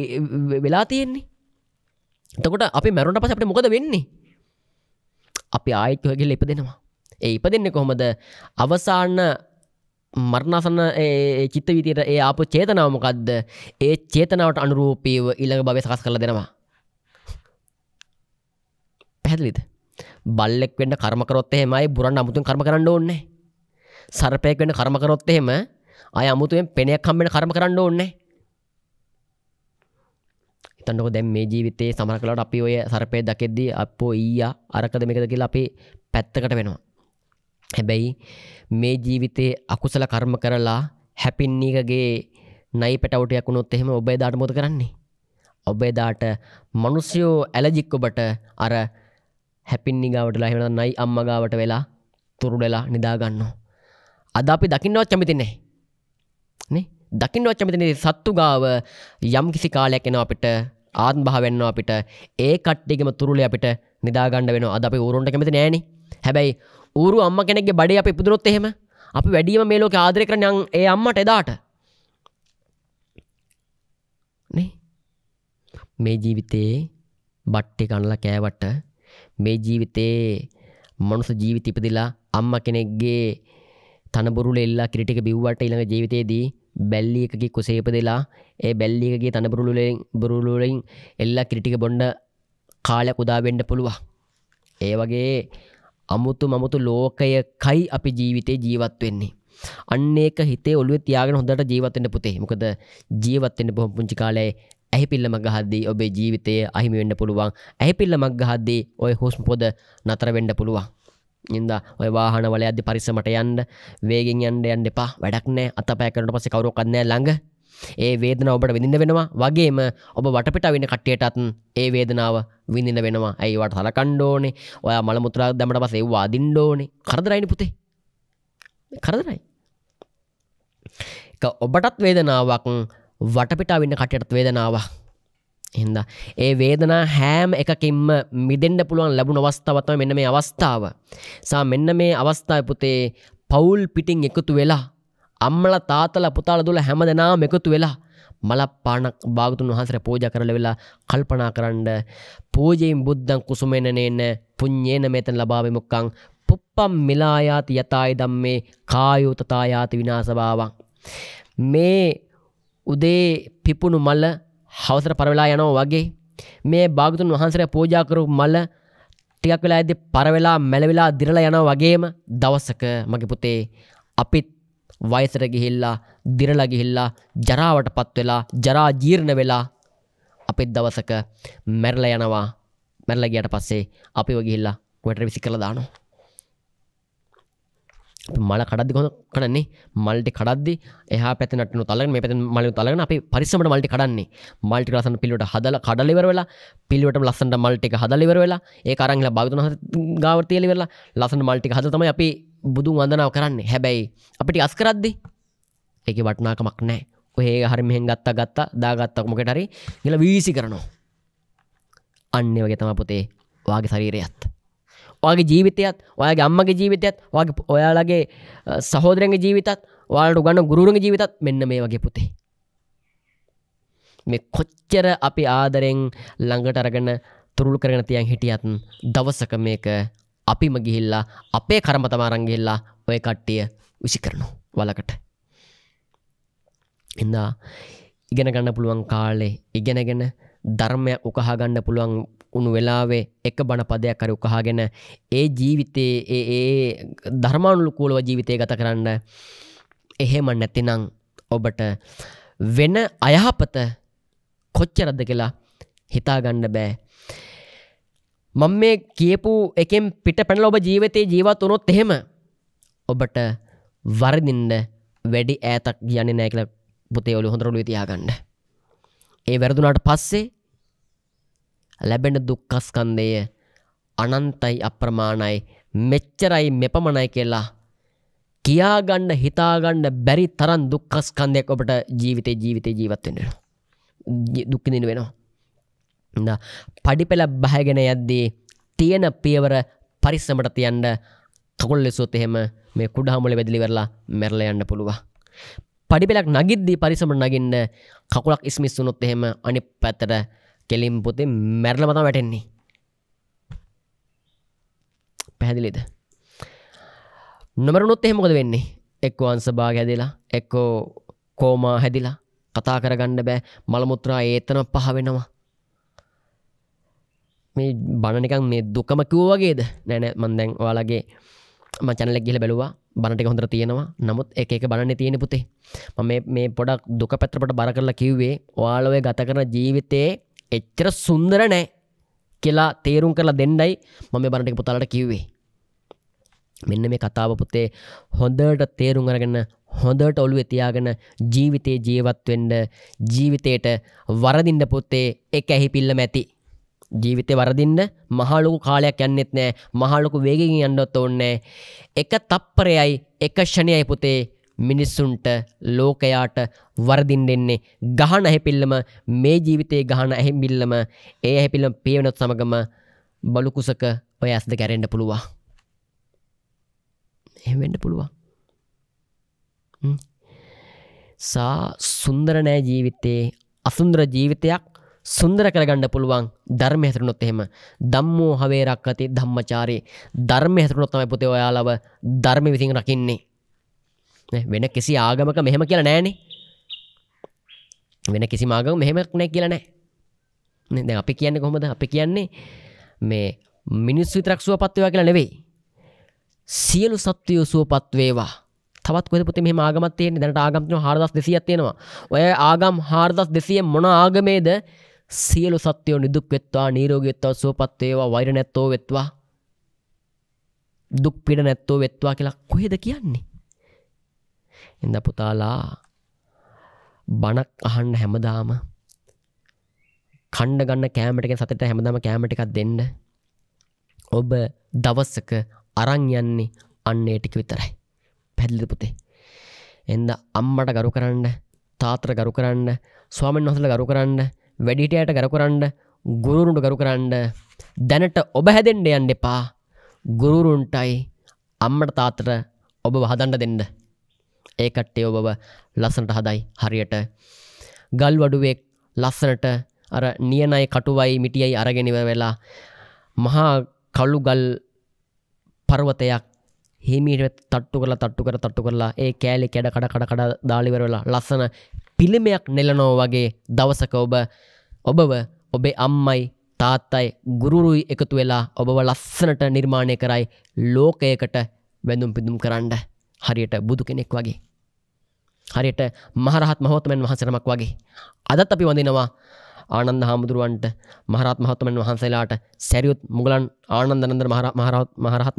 වෙලා තියෙන්නේ තකොට අපි මැරුණට පස අපට මොකද වෙන්නේ අපි ආයත්තුවගේ ලෙප දෙෙනවා ඒ ඉප දෙන්න කොහොමද අවසාන්න මරණසන්න චිත්ත විදියට ඒ ආපු චේතනාවමකක්ද ඒ චේතනාවට අනුරූපීව ඉළඟ භව සකස් කළ දෙනවා පැහැදිලිද බල්ලෙක් වෙන්න කර්මකරොත් එහෙමයි බුරන් අමුතුන් කර්ම කරන්න ඕන්නේ සරපයක් වෙන්න කර්මකරොත් එහෙම අය අමුතුෙන් පෙනයක් හම්බෙන කර්ම කරන්න ඕන්නේ තන්නක දැම් මේ ජීවිතේ සමර කලට අපි ඔය සරපය දකිද්දී අපෝ ඊයා අරකද මේකද කියලා අපි පැත්තකට වෙනවා හැබැයි මේ ජීවිතේ අකුසල කර්ම කරලා හැපින්නීකගේ නයි පැටවටයක් වුණොත් එහෙම ඔබේ දාට මොද කරන්නේ. ඔබේ දාට මනුස්යෝ ඇලජික්කොබට අර හැපින්නි ගාවටලා හෙම නයි අම්මගාවට වෙලා තුරුඩලා නිදාගන්න. අද අපි දකින්නවත් චමිතින්නේ. නේ දකින්නවත් චමිතිනේ සත්තු ගාව යම් කිසි කාලයක් එනවා අපිට ආත්ම භාවෙන්නවා අපිට ඒ කට්ටියගේම තුරුලේ අපිට නිදාගන්න වෙනවා. අද අපි ඌරුන්ට කැමති නෑනේ. හැබැයි ඌරු අම්ම කෙනෙක් බඩ අප පුදුරොත් එහෙම අප වැඩීම මේ ලෝක ආදරය කරන යන් ඒ අම්මට එදාට මේ ජීවිතයේ බට්ටි කණලා කෑවට මේ ජීවිතයේ මනුස ජීවිත ඉපදිලා අම්ම කෙනෙක්ගේ තනබුරුල එල්ලා කිරිටික බිව්වට ඉළඟ ජීවිතයේදී බැල්ලි එකකි කුසේපදලා ඒ බැල්ලිකගේ තනබුරුලුලෙන් බුරුලුලෙන් එල්ලා කිරිටික බොන්්ඩ කාලයක් උදාවෙන්ඩ පුළුවන් ඒ වගේ අමුතු මමුතු ලෝකය කයි අපි ජීවිතේ ජීවත් වෙන්නේ. අන්න ඒක හිතේ ඔලුව තියාගෙන හොඳට ජීවත්වෙන්න පුතේ මොකද ජීවත්වෙන්න බොහොම පුංචි කාලේ ඇහි පිල්ල මක් ගහද්දී ඔබේ ජීවිතය අහිමි වෙන්න පුළුවන් ඇහි පිල්ල මක් ගහද්දී ඔය හුස්ම පොද නතර වෙන්න පුළුවන් ඉද ඔය වාහන වල අධි පරිසමට යන්න වේගෙන් යන්න යන්න එපා වැඩක් නෑ අතපය කරනට පස කවරොක්කන්නෑ ළඟ ඒ වේදන ඔබට විඳින්න වෙනවා වගේම ඔබ වටපිට වෙන කට්ටියටත් ඒ වේදනාව විඳින්න වෙනවා ඇයිවට හලකණ්ඩෝනේ ඔය මළ මුතුරා දැමට පස එව්වා අදින්ඩෝනේ කරදරයිනි පුතේ කරදරයි ඔබටත් වේදනාවක් වටපිටා වන්න කටයටත් වේදනාවක් හිද ඒ වේදනා හෑම් එකකින්ම මිදෙන්ඩ පුළුවන් ලැබුණ අවස්ථාවත්ම මෙන්න මේ අවස්ථාව සා මෙන්න මේ අවස්ථාව පුතේ පවුල් පිටිං එකතු වෙලා අම්මල තාතල පුතාල දුල හැම දෙනාම එකතු වෙලා මල පානක් භාගතුන් වහසර පෝජ කරල වෙලා කල්පනා කරන්න පූජයෙන් බුද්ධන් කුසුමෙනනේන්න පුං්ඥේන මෙතැන් ලබාවමුක්කං පුප්පම් මිලායාති යතායි දම්මේ කායුතතායාති විනාසභාවන්. මේ උදේ පිපුණු මල්ල හවසර පරවෙලා යනෝ වගේ මේ භාගතුන් වහන්සර පෝජාකරු මල්ල ටිකක් වෙලා ඇද පරවෙලා මැලවෙලා දිරලා යන වගේම දවස්සක මගේ පුතේ අපිත් වයසට ගිහිල්ලා දිරලා ගිහිල්ලා ජරාවටපත් වෙලා ජරා ජීර්ණ වෙලා අපිත් දවසක මැරලා යනවා මැරලා ගියට පස්සේ අපිව ගිහිල්ලා කොහෙට විසි කරලා දානවා මල කඩදදි හොඳ කනන්නේ මල්ටි කඩදදි එහ පැතිනට තලන් පැ මල තලන අපි පරිසමට මල්ටි කඩන්නේ මල්ටි ලසන පිලට හදල කඩලිවර වෙලා පිල්ලට ලස්සට මල්ටික හදලිවර වෙලා ඒ අරංල භාවිතන ගාවර්තියලි වෙලා ලසන මල්ටි හද තම අපි බුදුන් වඳනාව කරන්නේ හැබැයි අපිට අස්කරද්දි ඒක වටනාකමක් නෑ ඔහේ හරි මෙහෙන් ගත්තා ගත්තා දාගත්තක් මොකටරි ගල වීසි කරනවා අන්නේ වගේ තම පොතේ වාගේ ශරීරයත් වගේ ජීවිතයත් ඔය ගම්මගේ ජීවිතයත් වගේ ඔයාලගේ සහෝදරගේ ජීවිතත් වාලට ගන්න ගුරුරග ජීවිතත් මෙන්න මේ වගේ පුතේ මේ කොච්චර අපි ආදරෙන් ළඟට අරගන්න තුරුල් කරන තියන් හිටියත්න් දවසක මේක අපිම ගිහිල්ලා අපේ කරම තමාරංගෙල්ලා ඔය කට්ටිය විසි කරනු වලකට එදා ඉගෙන ගන්න පුළුවන් කාලේ ඉගෙනගෙන ධර්මයක් උකහාගන්න පුළුවන් උුණු වෙලාවේ එක බණ පදයක් කර උකහාගෙන ඒ ජීවිතයේ ඒ ධර්මානුලුකූලව ජීවිතය ගත කරන්න එහෙම නැතිනං ඔබට වෙන අයහපත කොච්චරද කියලා හිතාගන්න බෑ. මං මේ කියපු එකෙන් පිට පැනල ඔබ ජීවිතයේ ජීවත් වනොත් එහෙම ඔබට වරදින්න වැඩි ඈතක් කියන්නේ නෑකල පුතේ ඔලු හොඳරලු තියාගන්න. ඒ වැරදුනාට පස්සේ ලැබෙන දුක්ඛස්කන්ධය අනන්තයි අප්‍රමාණයි මෙච්චරයි මෙපමණයි කියලා කියාගන්න හිතාගන්න බැරි තරම් දුක්ඛස්කන්ධයක් ඔබට ජීවිතේ ජීවිතේ ජීවත් වෙන්න වෙනවා දුක් විඳින්න වෙනවා පඩිපෙළ බහගෙන යද්දී තියෙන පියවර පරිස්සමට තියන්න කකුල් ලෙසොත් එහෙම මේ කුඩා මොලේ වැදිලි කරලා මැරලා යන්න පුළුවන් පඩිපෙළක් නගිද්දී පරිස්සමට නගින්න කකුලක් ඉස්මිස් වුණොත් එහෙම අනිත් පැත්තට කෙලින් පොතේ මැරල මතා වැටෙන්නේ පැහැදිලිද නොමරුණොත් එහෙමකොද වෙන්නේ එක්කෝ අන්සභා හැදිලා එක්කෝ කෝමා හැදිලා කතා කරගන්න බෑ මළමුත්‍රා ඒතන පහ වෙනවා මේ බණනිකන් මේ දුකම කිව්වගේද නෑන මන්දැන් ඔයාලගේ මචනල ගිල බැලවා බණට හොඳර තියෙනවා නමුත් එක එක බණන තියෙන පුතේ ම මේ පොඩක් දුක පැත්‍රපට බර කරලා කිව්වේ වාලොවේ ගත කරන ජීවිතයේ එච්චර සුන්දර නෑ කියලා තේරුම් කරලා දෙන්නයි මම බණට පුතාලට කිව්වේ. මෙන්න මේ කතාව පුතේ හොඳට තේරුම් අරගෙන හොඳට ඔළුව තියාගෙන ජීවිතේ ජීවත්වෙන්ඩ ජීවිතයට වරදින්න පොත්තේ එක ඇහි පිල්ල මැති. ජීවිතය වරදින්න මහලොකු කාලයක් යන්නෙත් නෑ මහලොකු වේගකින් යන්නත් ඕන්නෑ. එක තප්පරයයි එක ෂණයයි පුතේ මිනිස්සුන්ට ලෝකයාට වරදින් දෙන්නේ ගහන ඇහැපිල්ලම මේ ජීවිතයේ ගහන ඇහැමිල්ලම ඒ ඇහැපිල්ලම් පේවනොත් සමගම බලුකුසක ඔය ඇස්ද කැරෙන්ඩ පුළුවන් එහෙවෙන්න පුළුවන් සා සුන්දරනෑ ජීවිතයේ අසුන්දර ජීවිතයක් සුන්දර කරගන්න පුළුවන් ධර්ම හැතරුණොත් එහෙම දම්මෝ හවේ රක්කති ධම්මචාරී ධර්ම හැතරුණොත්තම පුතේ ඔයාලව ධර්ම විසින් රකින්නේ වෙන කිසි ආගමක මෙහෙම කියලා නෑනේ වෙන කිසි මාගම මෙහෙමක් නෑ කියලා නෑ දැ අපි කියන්නේ කොහොමද අපි කියන්නේ මේ මිනිස්සු තරක්ෂුව පත්වවා කියලා නෙවෙයි සියලු සත්වයෝ සුවපත්වේවා තවත් කොදපුති මේ ආගමත්තයෙන් දැනට ආගම්තින හාරදස් දෙසියක් තියෙනවා ඔය ආගම් හාරදස් දෙසිය මොන ආගමේද සියලු සත්‍යයෝ නිදුක් වෙත්වා නීරෝගයත්වා සුවපත්වේවා වෛර නැත්තෝ වෙත්වා දුක් පිට නැත්තෝ වෙත්වා කියලා කොහෙද කියන්නේ එඳ පුතාලා බණක් අහන්න හැමදාම කණ්ඩ ගන්න කෑමටක සතට හැමදාම කෑමටිකක් දෙන්න ඔබ දවස්සක අරං යන්නේ අන්නේ ටික විතරයි පැදිලි පුතේ එද අම්මට ගරු කරන්න තාත්‍ර ගරු කරන්න ස්වාමෙන් නොසල ගරු කරන්න වැඩිටයට ගරු කරන්න ගුරුරුන්ට ගරු කරන්න දැනට ඔබ හැදෙන්ඩ යන්න එපා ගුරුරුන්ටයි අම්මට තාත්‍ර ඔබ වහදන්ඩ දෙන්න ඒකට්ටයෝ බව ලසන්ට හදයි හරියට ගල් වඩුවෙක් ලස්සනට අර නියනයි කටුවයි මිටියයි අරගෙනව වෙලා මහා කල්ලු ගල් පර්වතයක් හිමීට තට්ටු කලා තට්ටු කර තට්ටු කරලා ඒ කෑලි කැඩ කඩ කඩ කඩ දාලිවරවෙලා ලස්සන පිළිමයක් නෙලනෝ වගේ දවසක ඔබ ඔබව ඔබේ අම්මයි තාත්තයි ගුරුරුයි එකතු වෙලා ඔබව ලස්සනට නිර්මාණය කරයි ලෝකයකට වැඳුම් පිදුම් කරන්න. හරියට බුදු කෙනෙක් වගේ. හරියට මහරහත් මහෝතමන් වහන්සරමක් වගේ. අදත් අපි වඳනවා ආනන්ද හාමුදුරුවන්ට මහරත් මහත්තමන් වහන්සේලාට සැරියුත් මුගලන් ආනන්දනන්දර මහරහත්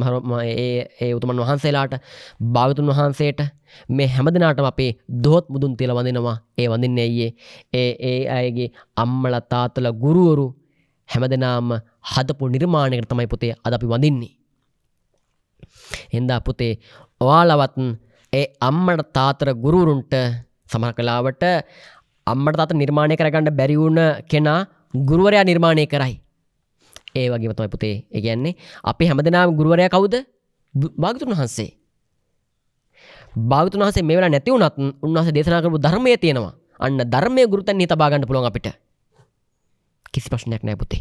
ඒ උතුමන් වහන්සේලාට භාවිතුන් වහන්සේට මේ හැමදනාටම අපේ දොහොත් මුදුන් තිල වඳනවා ඒ වඳන්න ඇයියේ ඒ ඒ අයගේ අම්මල තාතල ගුරුවරු හැමදනාම හදපු නිර්මාණයකට තමයි පුතේ අද අපි වඳන්නේ. එන්දා පුතේ ඔයාලවත් ඒ අම්මට තාතර ගුරුරුන්ට සමහ කලාවට අම්මට තාත නිර්මාණය කරගන්න බැරිවුණ කෙනා ගුරුවරයා නිර්මාණය කරයි. ඒ වගේ තමයි පුතේ ඒගැන්නේ අපි හැමදනාම ගුරුවරයා කවුද භාගතුන් වහන්සේ. භාගතුන් වහසේ මේවලා නැති වුනත් උන්වහස දේශනා කරපු ධර්මය තියෙනවා අන්න ධර්මය ගුරුතන් හිතබාගන්න පුළුවන් අපිට කිසි ප්‍රශ්නයක් නෑ පුතේ.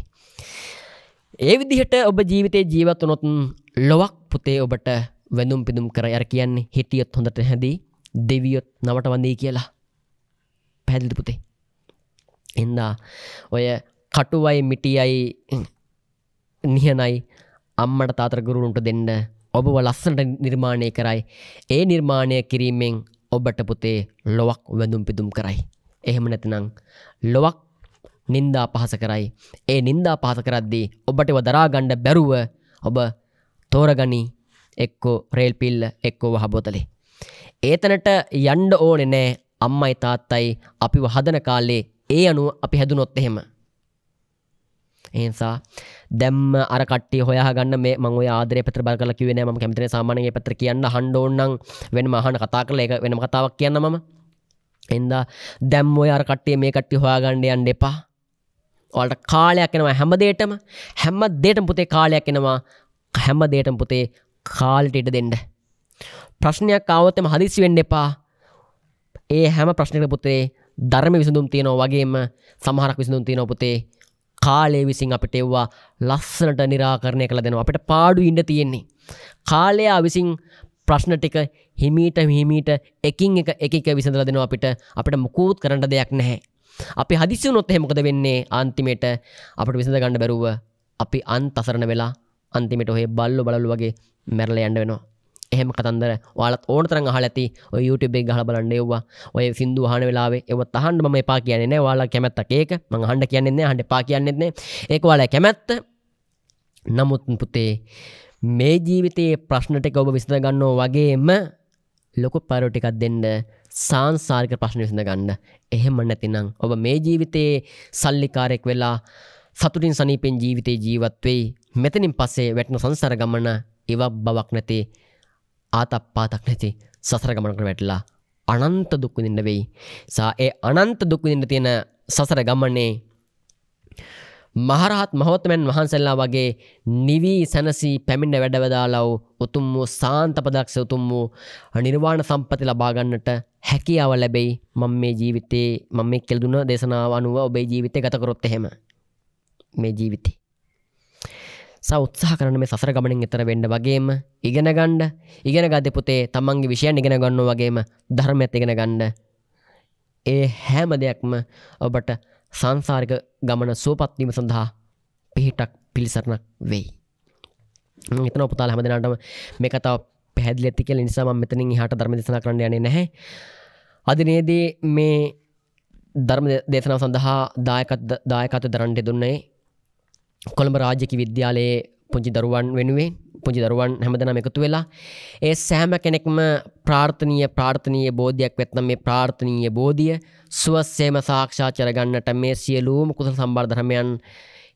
ඒ විදිහට ඔබ ජීවිතය ජීවත් වනොත් ලොවක් පුතේ ඔබට වැඳුම් පිදුම් කර අර කියන්නේ හිටියොත් හොඳට හැදී දෙවියොත් නවට වන්නේ කියලා පැදිලිපුතේ එන්නා ඔය කටුවයි මිටියයි නිහනයි අම්මට තාතර ගුරුන්ට දෙන්න ඔබව ලස්සනට නිර්මාණය කරයි ඒ නිර්මාණය කිරීමෙන් ඔබට පුතේ ලොවක් වැඳුම් පිදුම් කරයි එහෙම නැතිනං ලොවක් නින්දා පහස කරයි ඒ නින්දා පහස කරද්දී ඔබට වදරාගණ්ඩ බැරුව ඔබ තෝරගනී එක්කෝ රේල් පිල්ල එක්කෝ වහබොතලේ. ඒතනට යන්ඩ ඕනෙ නෑ අම්මයි තාත්තයි අපි වහදන කාලේ ඒ අනුව අපි හැදුනොත් එහෙම. ඒසා දැම් අරට හොයගන්න මේ මං ආදර පෙත බල කල කිවෙන ම කැමතින සාමානගේ පත්‍ර කියන්න හන්ඩෝන්නන් වෙන මහන කතා කළ එක වෙනම කතාවක් කියන්න මම එන්දා දැම් ඔය අරකට්ටිය මේ කට්ටි හොයාගණ්ඩ යන්න එපා ඔට කාලයක් එනවා හැම දේටම හැම දේට පුතේ කාලයක් එනවා හැම දේට පුතේ කාලට ඉට දෙන්න. ප්‍රශ්නයක් කාවත්තම හදිසි වෙන්න එපා ඒ හැම ප්‍රශ්නයට පුතේ ධර්ම විසඳුම් තියෙනෝ වගේම සමහරක් විසඳුම් තියෙන පුතේ කාලය විසින් අපිට එව්වා ලස්සනට නිරාකරණය කළ දෙනවා අපට පාඩු ඉඩ තියෙන්නේ. කාලයා විසින් ප්‍රශ්න ටික හිමීට හිමීට එකින් එක එක විසඳල දෙනවා අපිට අපට මුකූත් කරට දෙයක් නැහැ. අපි හදිසි නොත් හෙමකද වෙන්නේ අන්තිමේට අපට විසඳ ගණඩ බැරුව අපි අන්තසරණ වෙලා අන්තිමට ඔහේ බල්ලු බලු වගේ මැරල යන්න වෙනවා එහෙම කතන්දර වාලත් ඕන තරන් අහ ඇති YouTubeුබේ ගහ බලන්න එවවා ඔය සිදු හන වෙලාේ එව තහන්ඩ ම පා කියන්නේ වාලා කැමැත්තක ඒක මං හන්ඩ කියන්නෙන්නේ හන්ඩ පා කියන්නෙන්නේ ඒක වාල කැමැත්ත නමුත් පුතේ මේ ජීවිතයේ ප්‍රශ්නටක ඔබ විසඳ ගන්නෝ වගේම ලොකු පරෝටිකක් දෙන්න සාංසාර්ක ප්‍රශ්න විසඳ ගන්න එහෙම නැතිනම් ඔබ මේ ජීවිතයේ සල්ලිකාරෙක් වෙලා සතුටින් සනීපෙන් ජීවිතේ ජීවත්වෙයි මෙතනින් පස්සේ වැටනු සංසර ගමන ඒවක් බවක් නැතේ ආතප් පාතක් නැති සසර ගමනකට වැටලා අනන්ත දුක්විඳන්න වෙයි සා ඒ අනන්ත දුක්විඳන්න තියෙන සසර ගමන්නේ මහරහත් මහොත්තමැන් වහන්සල්ලා වගේ නිවී සැනසී පැමිණ වැඩවදාලව් උතුම් වූ සාන්තපදක්ෂ උතුම් වූ නිර්වාණ සම්පති ලබාගන්නට හැකියාව ලැබෙයි මං මේ ජීවිතේ මං මේ කෙල්දුන දේශනාව අනුව ඔබේ ජීවිතය ගතකොරොත් එහෙම මේ ජීවිතේ. සෞ උත්සාහ කරන මේ සසර ගමනින් එතර වෙන්න වගේම ඉගෙන ගණ්ඩ ඉගෙන ගද පුතේ තමන්ගේ විෂයන් ඉගෙන ගන්න වගේම ධර්මයත් ඉගෙන ගණ්ඩ ඒ හැම දෙයක්ම ඔබට සංසාර්ග ගමන සුවපත්වීම සඳහා පිහිටක් පිළිසරණක් වෙයි. එතන උපතාල හැමදනටම මේ කතාව පැදිල ඇති කියල නිසාම මෙතනින් හට ධර්ම දෙසන කරන්න යන්නේ නැහැ අධිනේදී මේ ධර්ම දේශනාව සඳහා දායකත් දායකත දරන්ට දුන්නේ කොළඹ රාජකි විද්‍යාලයේ පුංචි දරුවන් වෙනුවේ පුංචි දරුවන් හැමදනම එකතු වෙලා ඒ සෑම කෙනෙක්ම ප්‍රාර්ථනීය ප්‍රාර්ථනීය බෝධයක් වෙත්නම් මේ ප්‍රාර්ථනීය බෝධිය සුවස්සේම සාක්ෂා චරගන්නට මේ සියලූම කුසල් සම්බර්ධරමයන්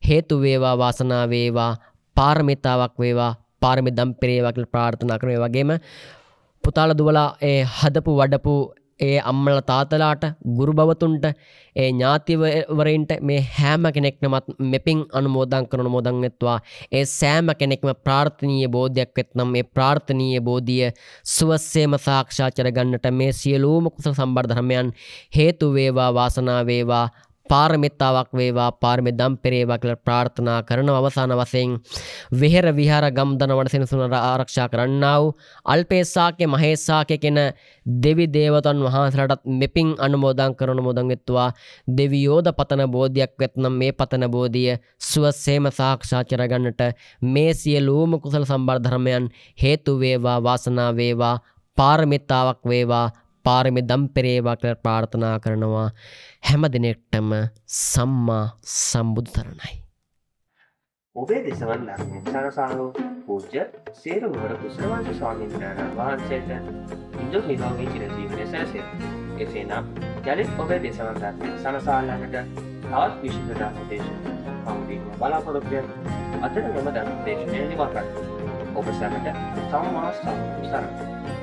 හේතුවේවා වාසනාවේවා පාර්මිතාවක් වේවා පාර්මි දම්පිරේවකල් ප්‍රාර්ථනා කරේ වගේම පුතාල දුවලා ඒ හදපු වඩපු ඒ අම්මල තාතලාට ගුරුභවතුන්ට ඒ ඥාතිවරයින්ට මේ හෑම කෙනෙක්නමත් මෙපින් අනුමෝදං කරන මෝදංනෙත්වා ඒ සෑම කෙනෙක්ම ප්‍රාර්ථනීය බෝධයක් වෙත්නම් ඒ ප්‍රාර්ථනීය බෝධිය සුවස්සේම සාක්ෂාචර ගන්නට මේ සියලූම කුසල සම්බර්ධර්මයන් හේතු වේවා වාසනාවේවා පාරමිතාවක් වේවා පාරමි දම් පෙරේවා කියල ප්‍රාර්ථනා කරන අවසාන වසයෙන් වෙහෙර විහාර ගම්දන වනසෙන සුනර ආරක්ෂා කරන්නාව අල්පේසාකය මහේසාකය කෙන දෙවි දේවතන් වහන්සරටත් මෙපින් අනුමෝදන් කරනු මුදන්ගෙත්තුවා දෙවියෝද පතන බෝධයක් වෙත්නම් මේ පතන බෝධිය සුවස්සේම සාක්ෂා චරගන්නට මේ සියලූම කුසල සම්බර්ධර්මයන් හේතුවේවා වාසනාවේවා පාරමිතාවක් වේවා පාරමිදම් පෙරේවා කළ ප්‍රාර්ථනා කරනවා හැම දෙනෙක්ටම සම්මා සම්බුදු තරණයි. ඔබේ දෙසවන්න සරසාලෝ පූජ්ජ සේරුවර කුසරවාශ ස්වාමීන්ද්‍රයණන් වහන්සේට ඉන්දු හිලෝගේ චිරජීවනය සැසේ. එසේනම් ජලිත් ඔබේ දෙසවන්දන්න සනසාල්ලන්නට තවත් විශෂදාමදේශන පමුදීම බලාපොරොක්්‍රිය අතට මෙම ධර්ම දේශනය නිවාකත්. ඔබ සැමට සම්මා සම් සරණ.